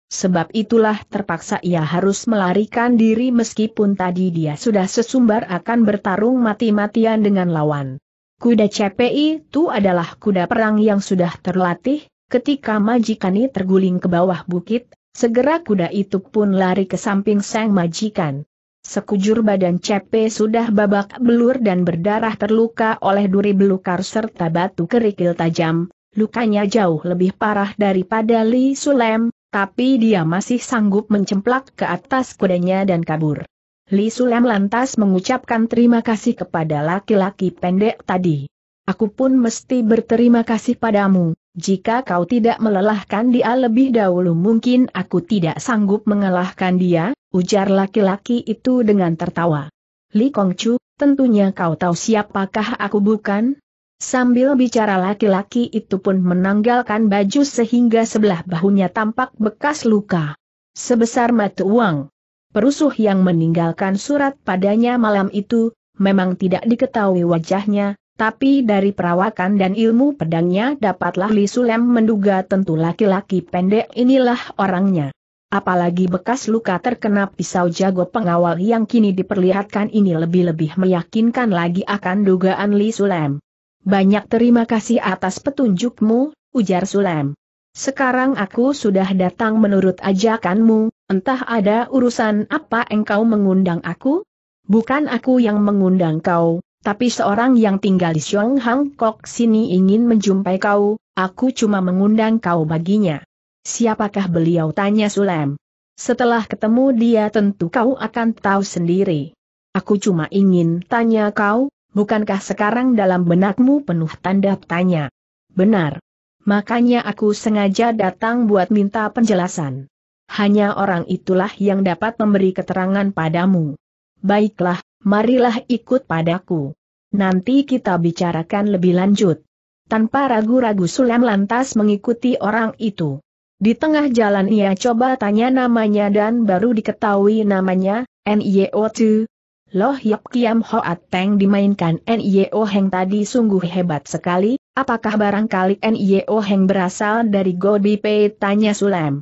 Sebab itulah terpaksa ia harus melarikan diri meskipun tadi dia sudah sesumbar akan bertarung mati-matian dengan lawan. Kuda CPI itu adalah kuda perang yang sudah terlatih, ketika majikani terguling ke bawah bukit, segera kuda itu pun lari ke samping sang majikan. Sekujur badan CP sudah babak belur dan berdarah terluka oleh duri belukar serta batu kerikil tajam, lukanya jauh lebih parah daripada Li Sulem, tapi dia masih sanggup mencemplak ke atas kudanya dan kabur. Li Sulem lantas mengucapkan terima kasih kepada laki-laki pendek tadi. Aku pun mesti berterima kasih padamu, jika kau tidak melelahkan dia lebih dahulu mungkin aku tidak sanggup mengalahkan dia, ujar laki-laki itu dengan tertawa. Li Kongcu, tentunya kau tahu siapakah aku bukan? Sambil bicara laki-laki itu pun menanggalkan baju sehingga sebelah bahunya tampak bekas luka. Sebesar mata uang. Perusuh yang meninggalkan surat padanya malam itu, memang tidak diketahui wajahnya, tapi dari perawakan dan ilmu pedangnya dapatlah Li Sulem menduga tentu laki-laki pendek inilah orangnya. Apalagi bekas luka terkena pisau jago pengawal yang kini diperlihatkan ini lebih-lebih meyakinkan lagi akan dugaan Li Sulem. Banyak terima kasih atas petunjukmu, ujar Sulem. Sekarang aku sudah datang menurut ajakanmu, entah ada urusan apa engkau mengundang aku? Bukan aku yang mengundang kau, tapi seorang yang tinggal di Xiong Kok sini ingin menjumpai kau, aku cuma mengundang kau baginya. Siapakah beliau tanya Sulem? Setelah ketemu dia tentu kau akan tahu sendiri. Aku cuma ingin tanya kau, bukankah sekarang dalam benakmu penuh tanda tanya? Benar. Makanya aku sengaja datang buat minta penjelasan. Hanya orang itulah yang dapat memberi keterangan padamu. Baiklah, marilah ikut padaku. Nanti kita bicarakan lebih lanjut. Tanpa ragu-ragu Sulem lantas mengikuti orang itu. Di tengah jalan ia coba tanya namanya dan baru diketahui namanya, N.Y.O.T. Loh Yap Kiam Hoat Teng dimainkan N.I.O. Heng tadi sungguh hebat sekali, apakah barangkali N.I.O. Heng berasal dari Gobi Pei tanya Sulem.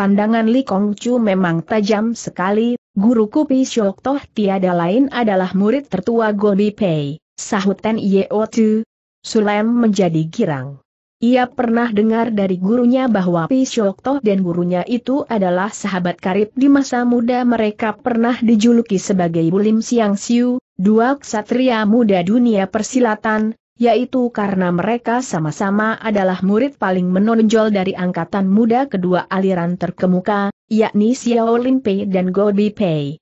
Pandangan Li Kong Chu memang tajam sekali, guru Kupi Syok Toh tiada lain adalah murid tertua Gobi Pei, sahut N.I.O. Tu. Sulem menjadi girang. Ia pernah dengar dari gurunya bahwa Toh dan gurunya itu adalah sahabat karib di masa muda mereka pernah dijuluki sebagai Bulim Siang Siu, dua ksatria muda dunia persilatan, yaitu karena mereka sama-sama adalah murid paling menonjol dari angkatan muda kedua aliran terkemuka, yakni Xiao Pei dan Gobi Pei.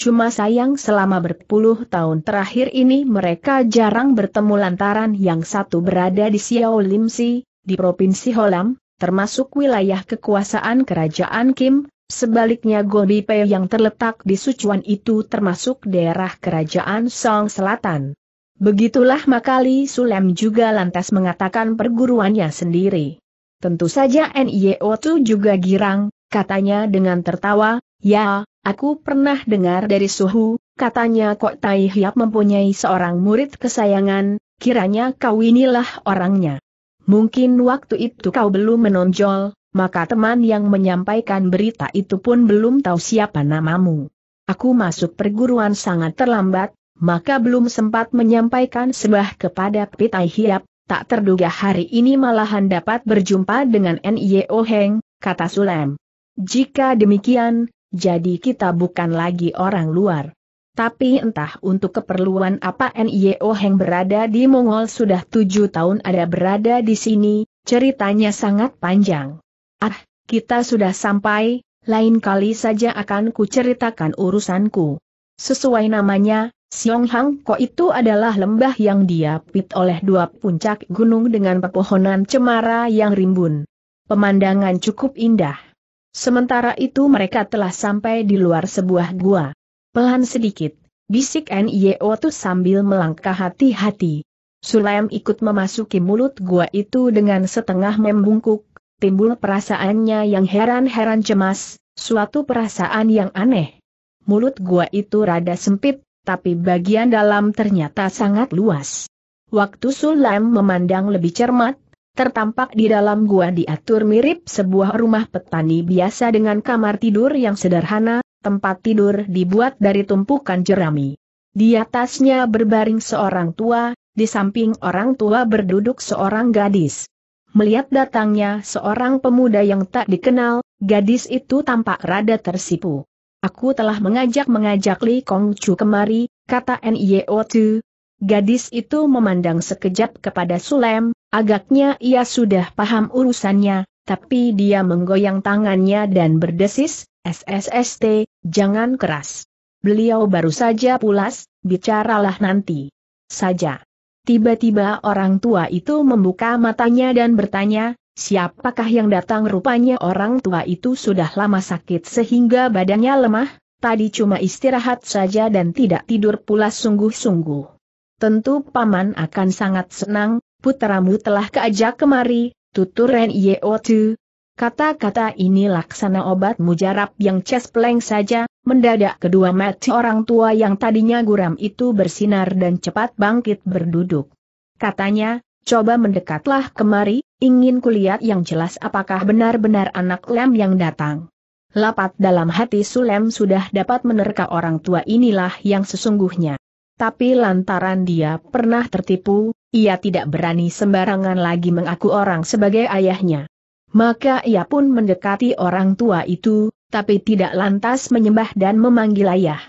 Cuma sayang selama berpuluh tahun terakhir ini mereka jarang bertemu lantaran yang satu berada di Xiao Limsi, di Provinsi Holam, termasuk wilayah kekuasaan Kerajaan Kim, sebaliknya Gobi Pei yang terletak di Sichuan itu termasuk daerah Kerajaan Song Selatan. Begitulah makali Sulem juga lantas mengatakan perguruannya sendiri. Tentu saja NIO itu juga girang, katanya dengan tertawa, ya, Aku pernah dengar dari Suhu, katanya Kok Tai Hiap mempunyai seorang murid kesayangan, kiranya kau inilah orangnya. Mungkin waktu itu kau belum menonjol, maka teman yang menyampaikan berita itu pun belum tahu siapa namamu. Aku masuk perguruan sangat terlambat, maka belum sempat menyampaikan sebah kepada Pitai Hiap, tak terduga hari ini malahan dapat berjumpa dengan N.I.O. Oheng, kata Sulem. Jika demikian, jadi kita bukan lagi orang luar. Tapi entah untuk keperluan apa NIO Heng berada di Mongol sudah tujuh tahun ada berada di sini, ceritanya sangat panjang. Ah, kita sudah sampai, lain kali saja akan kuceritakan urusanku. Sesuai namanya, Siong Hang Ko itu adalah lembah yang diapit oleh dua puncak gunung dengan pepohonan cemara yang rimbun. Pemandangan cukup indah. Sementara itu mereka telah sampai di luar sebuah gua. Pelan sedikit, bisik N.I.O. tuh sambil melangkah hati-hati. Sulaim ikut memasuki mulut gua itu dengan setengah membungkuk, timbul perasaannya yang heran-heran cemas, suatu perasaan yang aneh. Mulut gua itu rada sempit, tapi bagian dalam ternyata sangat luas. Waktu Sulaim memandang lebih cermat, Tertampak di dalam gua diatur mirip sebuah rumah petani biasa dengan kamar tidur yang sederhana, tempat tidur dibuat dari tumpukan jerami. Di atasnya berbaring seorang tua, di samping orang tua berduduk seorang gadis. Melihat datangnya seorang pemuda yang tak dikenal, gadis itu tampak rada tersipu. Aku telah mengajak-mengajak Li Chu kemari, kata Nio Tu, Gadis itu memandang sekejap kepada Sulem, agaknya ia sudah paham urusannya, tapi dia menggoyang tangannya dan berdesis, SSST, jangan keras. Beliau baru saja pulas, bicaralah nanti. Saja. Tiba-tiba orang tua itu membuka matanya dan bertanya, siapakah yang datang rupanya orang tua itu sudah lama sakit sehingga badannya lemah, tadi cuma istirahat saja dan tidak tidur pula sungguh-sungguh. Tentu paman akan sangat senang, putramu telah keajak kemari, tutur Ren Tu. Kata-kata ini laksana obat mujarab yang cespleng saja, mendadak kedua mati orang tua yang tadinya guram itu bersinar dan cepat bangkit berduduk. Katanya, coba mendekatlah kemari, ingin kulihat yang jelas apakah benar-benar anak lem yang datang. Lapat dalam hati Sulem sudah dapat menerka orang tua inilah yang sesungguhnya tapi lantaran dia pernah tertipu, ia tidak berani sembarangan lagi mengaku orang sebagai ayahnya. Maka ia pun mendekati orang tua itu, tapi tidak lantas menyembah dan memanggil ayah.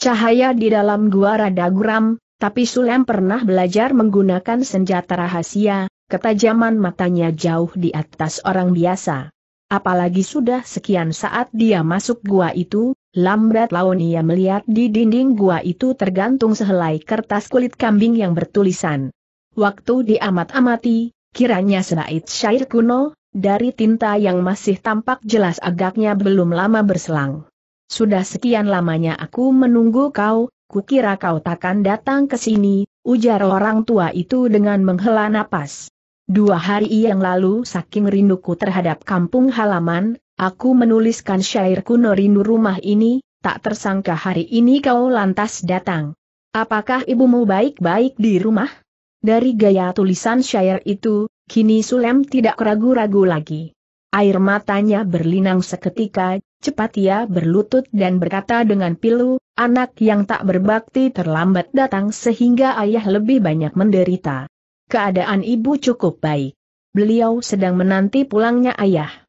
Cahaya di dalam gua rada guram, tapi Sulem pernah belajar menggunakan senjata rahasia, ketajaman matanya jauh di atas orang biasa. Apalagi sudah sekian saat dia masuk gua itu, Lambat laun ia melihat di dinding gua itu tergantung sehelai kertas kulit kambing yang bertulisan. Waktu diamat-amati, kiranya sebaik syair kuno, dari tinta yang masih tampak jelas agaknya belum lama berselang. Sudah sekian lamanya aku menunggu kau, kukira kau takkan datang ke sini, ujar orang tua itu dengan menghela napas. Dua hari yang lalu saking rinduku terhadap kampung halaman, Aku menuliskan syairku rindu rumah ini, tak tersangka hari ini kau lantas datang. Apakah ibumu baik-baik di rumah? Dari gaya tulisan syair itu, kini Sulem tidak ragu-ragu lagi. Air matanya berlinang seketika, cepat ia berlutut dan berkata dengan pilu, anak yang tak berbakti terlambat datang sehingga ayah lebih banyak menderita. Keadaan ibu cukup baik. Beliau sedang menanti pulangnya ayah.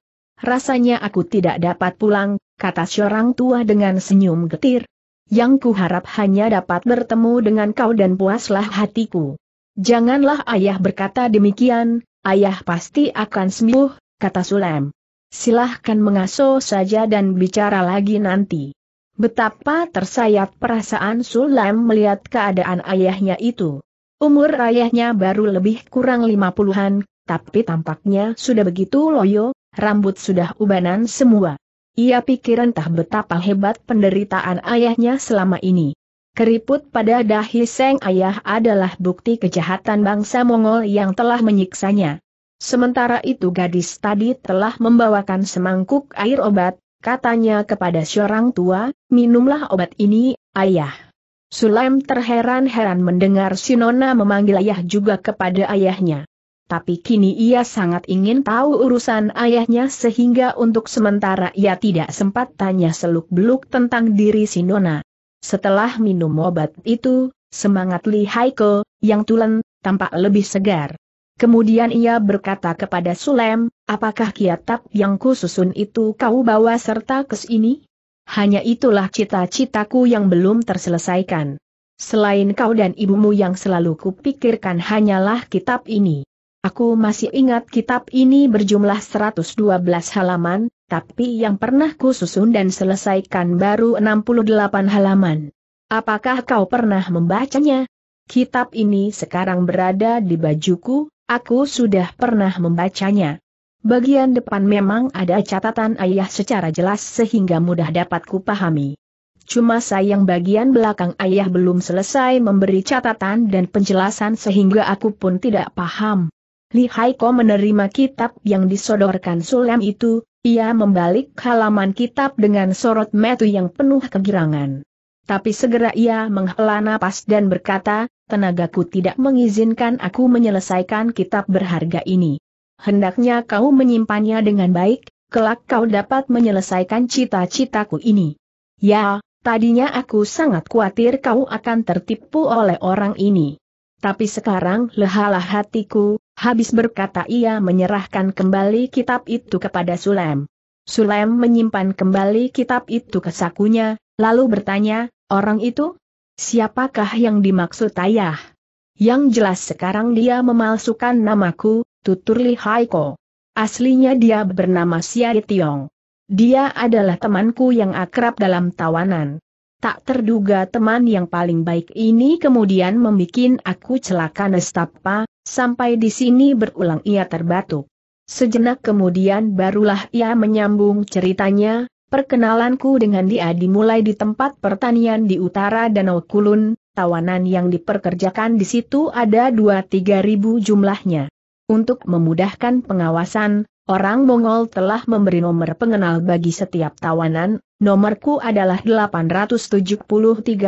Rasanya aku tidak dapat pulang, kata seorang tua dengan senyum getir. Yang kuharap hanya dapat bertemu dengan kau dan puaslah hatiku. Janganlah ayah berkata demikian, ayah pasti akan sembuh, kata Sulem. Silahkan mengasuh saja dan bicara lagi nanti. Betapa tersayat perasaan Sulem melihat keadaan ayahnya itu. Umur ayahnya baru lebih kurang lima puluhan, tapi tampaknya sudah begitu loyo, rambut sudah ubanan semua. Ia pikir entah betapa hebat penderitaan ayahnya selama ini. Keriput pada dahi Seng Ayah adalah bukti kejahatan bangsa Mongol yang telah menyiksanya. Sementara itu gadis tadi telah membawakan semangkuk air obat, katanya kepada seorang tua, minumlah obat ini, ayah. Sulaim terheran-heran mendengar Sinona memanggil ayah juga kepada ayahnya tapi kini ia sangat ingin tahu urusan ayahnya sehingga untuk sementara ia tidak sempat tanya seluk-beluk tentang diri Sinona. Setelah minum obat itu, semangat Li Haiko, yang tulen, tampak lebih segar. Kemudian ia berkata kepada Sulem, apakah kiatap yang kususun itu kau bawa serta ke sini? Hanya itulah cita-citaku yang belum terselesaikan. Selain kau dan ibumu yang selalu kupikirkan hanyalah kitab ini. Aku masih ingat kitab ini berjumlah 112 halaman, tapi yang pernah kususun dan selesaikan baru 68 halaman. Apakah kau pernah membacanya? Kitab ini sekarang berada di bajuku, aku sudah pernah membacanya. Bagian depan memang ada catatan ayah secara jelas sehingga mudah dapat kupahami. Cuma sayang bagian belakang ayah belum selesai memberi catatan dan penjelasan sehingga aku pun tidak paham. Li Haiko menerima kitab yang disodorkan sulam itu, ia membalik halaman kitab dengan sorot metu yang penuh kegirangan. Tapi segera ia menghela napas dan berkata, tenagaku tidak mengizinkan aku menyelesaikan kitab berharga ini. Hendaknya kau menyimpannya dengan baik, kelak kau dapat menyelesaikan cita-citaku ini. Ya, tadinya aku sangat khawatir kau akan tertipu oleh orang ini. Tapi sekarang lehalah hatiku, Habis berkata ia menyerahkan kembali kitab itu kepada Sulem. Sulem menyimpan kembali kitab itu ke sakunya, lalu bertanya, orang itu? Siapakah yang dimaksud ayah? Yang jelas sekarang dia memalsukan namaku, tutur Li Haiko. Aslinya dia bernama Siari Tiong. Dia adalah temanku yang akrab dalam tawanan. Tak terduga teman yang paling baik ini kemudian membuat aku celaka nestapa, Sampai di sini berulang ia terbatuk. Sejenak kemudian barulah ia menyambung ceritanya, perkenalanku dengan dia dimulai di tempat pertanian di utara Danau Kulun, tawanan yang diperkerjakan di situ ada 2-3 ribu jumlahnya. Untuk memudahkan pengawasan, orang Mongol telah memberi nomor pengenal bagi setiap tawanan, nomorku adalah 873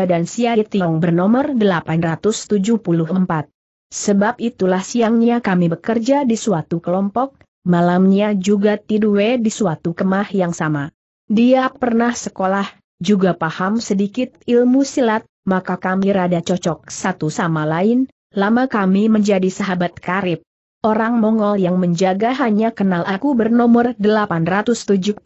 dan Siai Tiong bernomor 874. Sebab itulah siangnya kami bekerja di suatu kelompok, malamnya juga tidur di suatu kemah yang sama. Dia pernah sekolah, juga paham sedikit ilmu silat, maka kami rada cocok satu sama lain, lama kami menjadi sahabat karib. Orang Mongol yang menjaga hanya kenal aku bernomor 873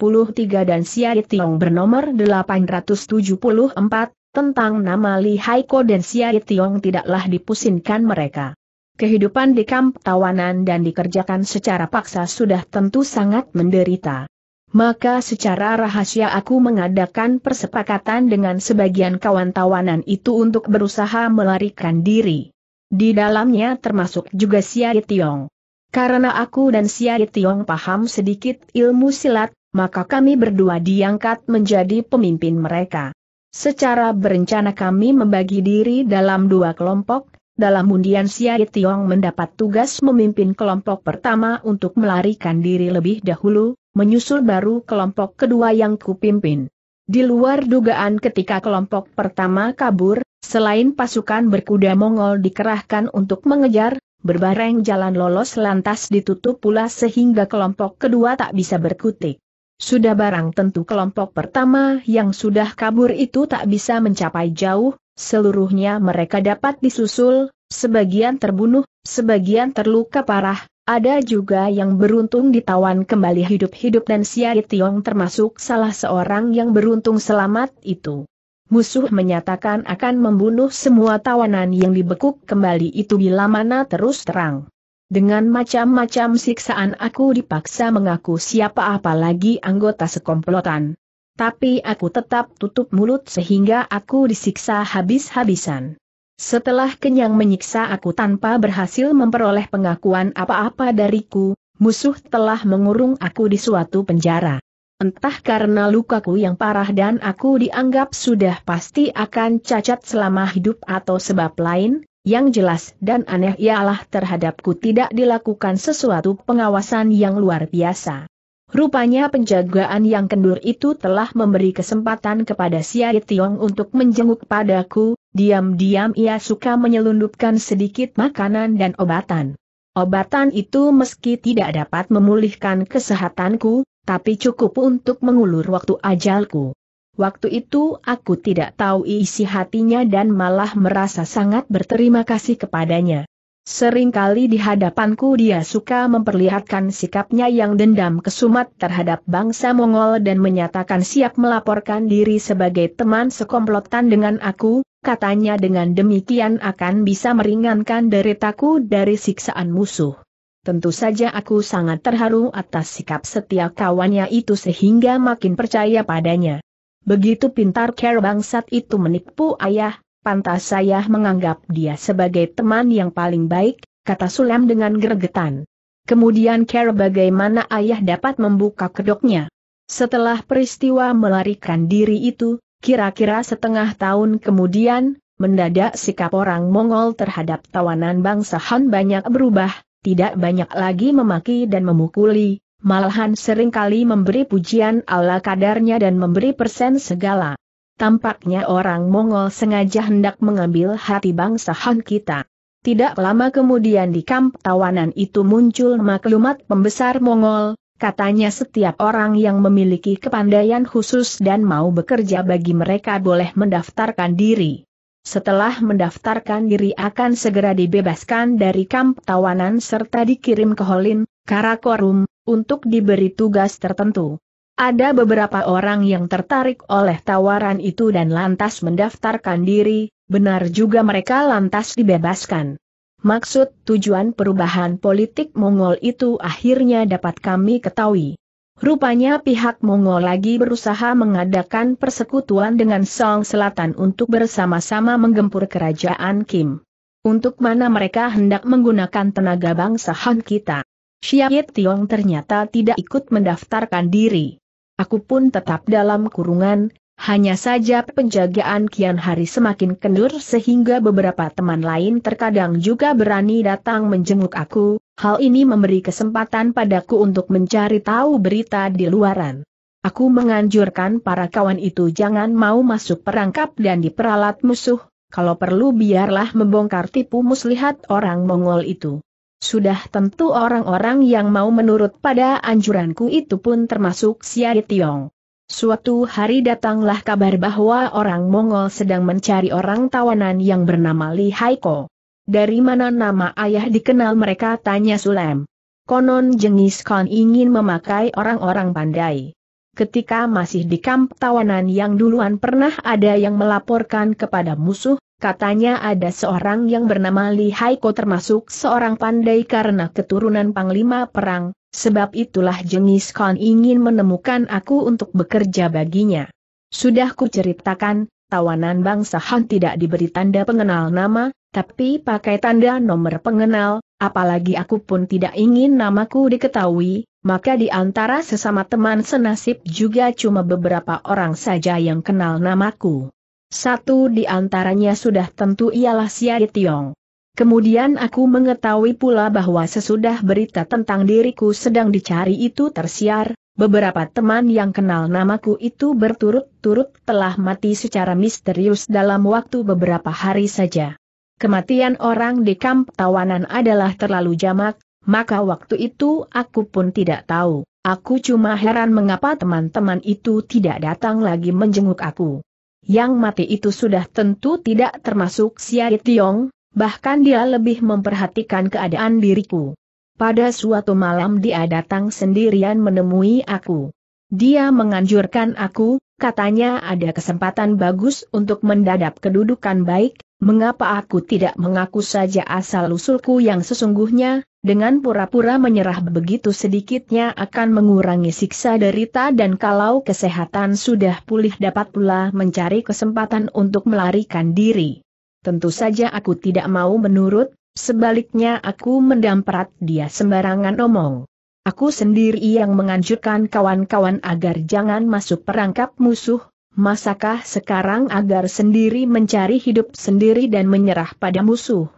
dan Sia Tiong bernomor 874, tentang nama Li Haiko dan Siai Tiong tidaklah dipusingkan mereka. Kehidupan di kamp tawanan dan dikerjakan secara paksa sudah tentu sangat menderita. Maka secara rahasia aku mengadakan persepakatan dengan sebagian kawan tawanan itu untuk berusaha melarikan diri. Di dalamnya termasuk juga Siai Tiong. Karena aku dan Siai Tiong paham sedikit ilmu silat, maka kami berdua diangkat menjadi pemimpin mereka. Secara berencana kami membagi diri dalam dua kelompok, dalam undian Siai Tiong mendapat tugas memimpin kelompok pertama untuk melarikan diri lebih dahulu, menyusul baru kelompok kedua yang kupimpin. Di luar dugaan ketika kelompok pertama kabur, selain pasukan berkuda Mongol dikerahkan untuk mengejar, berbareng jalan lolos lantas ditutup pula sehingga kelompok kedua tak bisa berkutik. Sudah barang tentu kelompok pertama yang sudah kabur itu tak bisa mencapai jauh, seluruhnya mereka dapat disusul, sebagian terbunuh, sebagian terluka parah, ada juga yang beruntung ditawan kembali hidup-hidup dan Siai Tiong termasuk salah seorang yang beruntung selamat itu. Musuh menyatakan akan membunuh semua tawanan yang dibekuk kembali itu bila mana terus terang. Dengan macam-macam siksaan aku dipaksa mengaku siapa apalagi anggota sekomplotan. Tapi aku tetap tutup mulut sehingga aku disiksa habis-habisan. Setelah kenyang menyiksa aku tanpa berhasil memperoleh pengakuan apa-apa dariku, musuh telah mengurung aku di suatu penjara. Entah karena lukaku yang parah dan aku dianggap sudah pasti akan cacat selama hidup atau sebab lain, yang jelas dan aneh ialah terhadapku tidak dilakukan sesuatu pengawasan yang luar biasa. Rupanya penjagaan yang kendur itu telah memberi kesempatan kepada Siai Tiong untuk menjenguk padaku, diam-diam ia suka menyelundupkan sedikit makanan dan obatan. Obatan itu meski tidak dapat memulihkan kesehatanku, tapi cukup untuk mengulur waktu ajalku. Waktu itu aku tidak tahu isi hatinya dan malah merasa sangat berterima kasih kepadanya. Seringkali di hadapanku dia suka memperlihatkan sikapnya yang dendam kesumat terhadap bangsa Mongol dan menyatakan siap melaporkan diri sebagai teman sekomplotan dengan aku, katanya dengan demikian akan bisa meringankan deritaku dari siksaan musuh. Tentu saja aku sangat terharu atas sikap setia kawannya itu sehingga makin percaya padanya. Begitu pintar care bangsat itu menipu ayah, pantas saya menganggap dia sebagai teman yang paling baik, kata Sulam dengan gergetan. Kemudian care bagaimana ayah dapat membuka kedoknya. Setelah peristiwa melarikan diri itu, kira-kira setengah tahun kemudian, mendadak sikap orang Mongol terhadap tawanan bangsa Han banyak berubah, tidak banyak lagi memaki dan memukuli, Malahan seringkali memberi pujian ala kadarnya dan memberi persen segala. Tampaknya orang Mongol sengaja hendak mengambil hati bangsa Han kita. Tidak lama kemudian di kamp tawanan itu muncul maklumat pembesar Mongol, katanya setiap orang yang memiliki kepandaian khusus dan mau bekerja bagi mereka boleh mendaftarkan diri. Setelah mendaftarkan diri akan segera dibebaskan dari kamp tawanan serta dikirim ke Holin, Karakorum, untuk diberi tugas tertentu. Ada beberapa orang yang tertarik oleh tawaran itu dan lantas mendaftarkan diri, benar juga mereka lantas dibebaskan. Maksud tujuan perubahan politik Mongol itu akhirnya dapat kami ketahui. Rupanya pihak Mongol lagi berusaha mengadakan persekutuan dengan Song Selatan untuk bersama-sama menggempur kerajaan Kim. Untuk mana mereka hendak menggunakan tenaga bangsa Han kita. Xie Tiong ternyata tidak ikut mendaftarkan diri. Aku pun tetap dalam kurungan, hanya saja penjagaan kian hari semakin kendur sehingga beberapa teman lain terkadang juga berani datang menjenguk aku, hal ini memberi kesempatan padaku untuk mencari tahu berita di luaran. Aku menganjurkan para kawan itu jangan mau masuk perangkap dan diperalat musuh, kalau perlu biarlah membongkar tipu muslihat orang Mongol itu. Sudah tentu orang-orang yang mau menurut pada anjuranku itu pun termasuk Siai Tiong. Suatu hari datanglah kabar bahwa orang Mongol sedang mencari orang tawanan yang bernama Li Haiko. Dari mana nama ayah dikenal mereka tanya Sulem. Konon Jengis Khan ingin memakai orang-orang pandai. Ketika masih di kamp tawanan yang duluan pernah ada yang melaporkan kepada musuh, Katanya ada seorang yang bernama Li Haiko termasuk seorang pandai karena keturunan Panglima Perang, sebab itulah jenis Khan ingin menemukan aku untuk bekerja baginya. Sudah kuceritakan, tawanan bangsa Han tidak diberi tanda pengenal nama, tapi pakai tanda nomor pengenal, apalagi aku pun tidak ingin namaku diketahui, maka di antara sesama teman senasib juga cuma beberapa orang saja yang kenal namaku. Satu di antaranya sudah tentu ialah Siai Tiong. Kemudian aku mengetahui pula bahwa sesudah berita tentang diriku sedang dicari itu tersiar, beberapa teman yang kenal namaku itu berturut-turut telah mati secara misterius dalam waktu beberapa hari saja. Kematian orang di kamp tawanan adalah terlalu jamak, maka waktu itu aku pun tidak tahu. Aku cuma heran mengapa teman-teman itu tidak datang lagi menjenguk aku yang mati itu sudah tentu tidak termasuk Siai Tiong, bahkan dia lebih memperhatikan keadaan diriku. Pada suatu malam dia datang sendirian menemui aku. Dia menganjurkan aku, katanya ada kesempatan bagus untuk mendadap kedudukan baik, mengapa aku tidak mengaku saja asal-usulku yang sesungguhnya, dengan pura-pura menyerah begitu sedikitnya akan mengurangi siksa derita dan kalau kesehatan sudah pulih dapat pula mencari kesempatan untuk melarikan diri. Tentu saja aku tidak mau menurut, sebaliknya aku mendamprat dia sembarangan omong. Aku sendiri yang menganjurkan kawan-kawan agar jangan masuk perangkap musuh, Masakah sekarang agar sendiri mencari hidup sendiri dan menyerah pada musuh?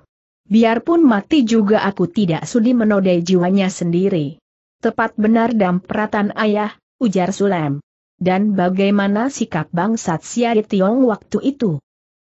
Biarpun mati juga aku tidak sudi menodai jiwanya sendiri. Tepat benar peratan ayah, ujar Sulem. Dan bagaimana sikap bangsat Siari Tiong waktu itu?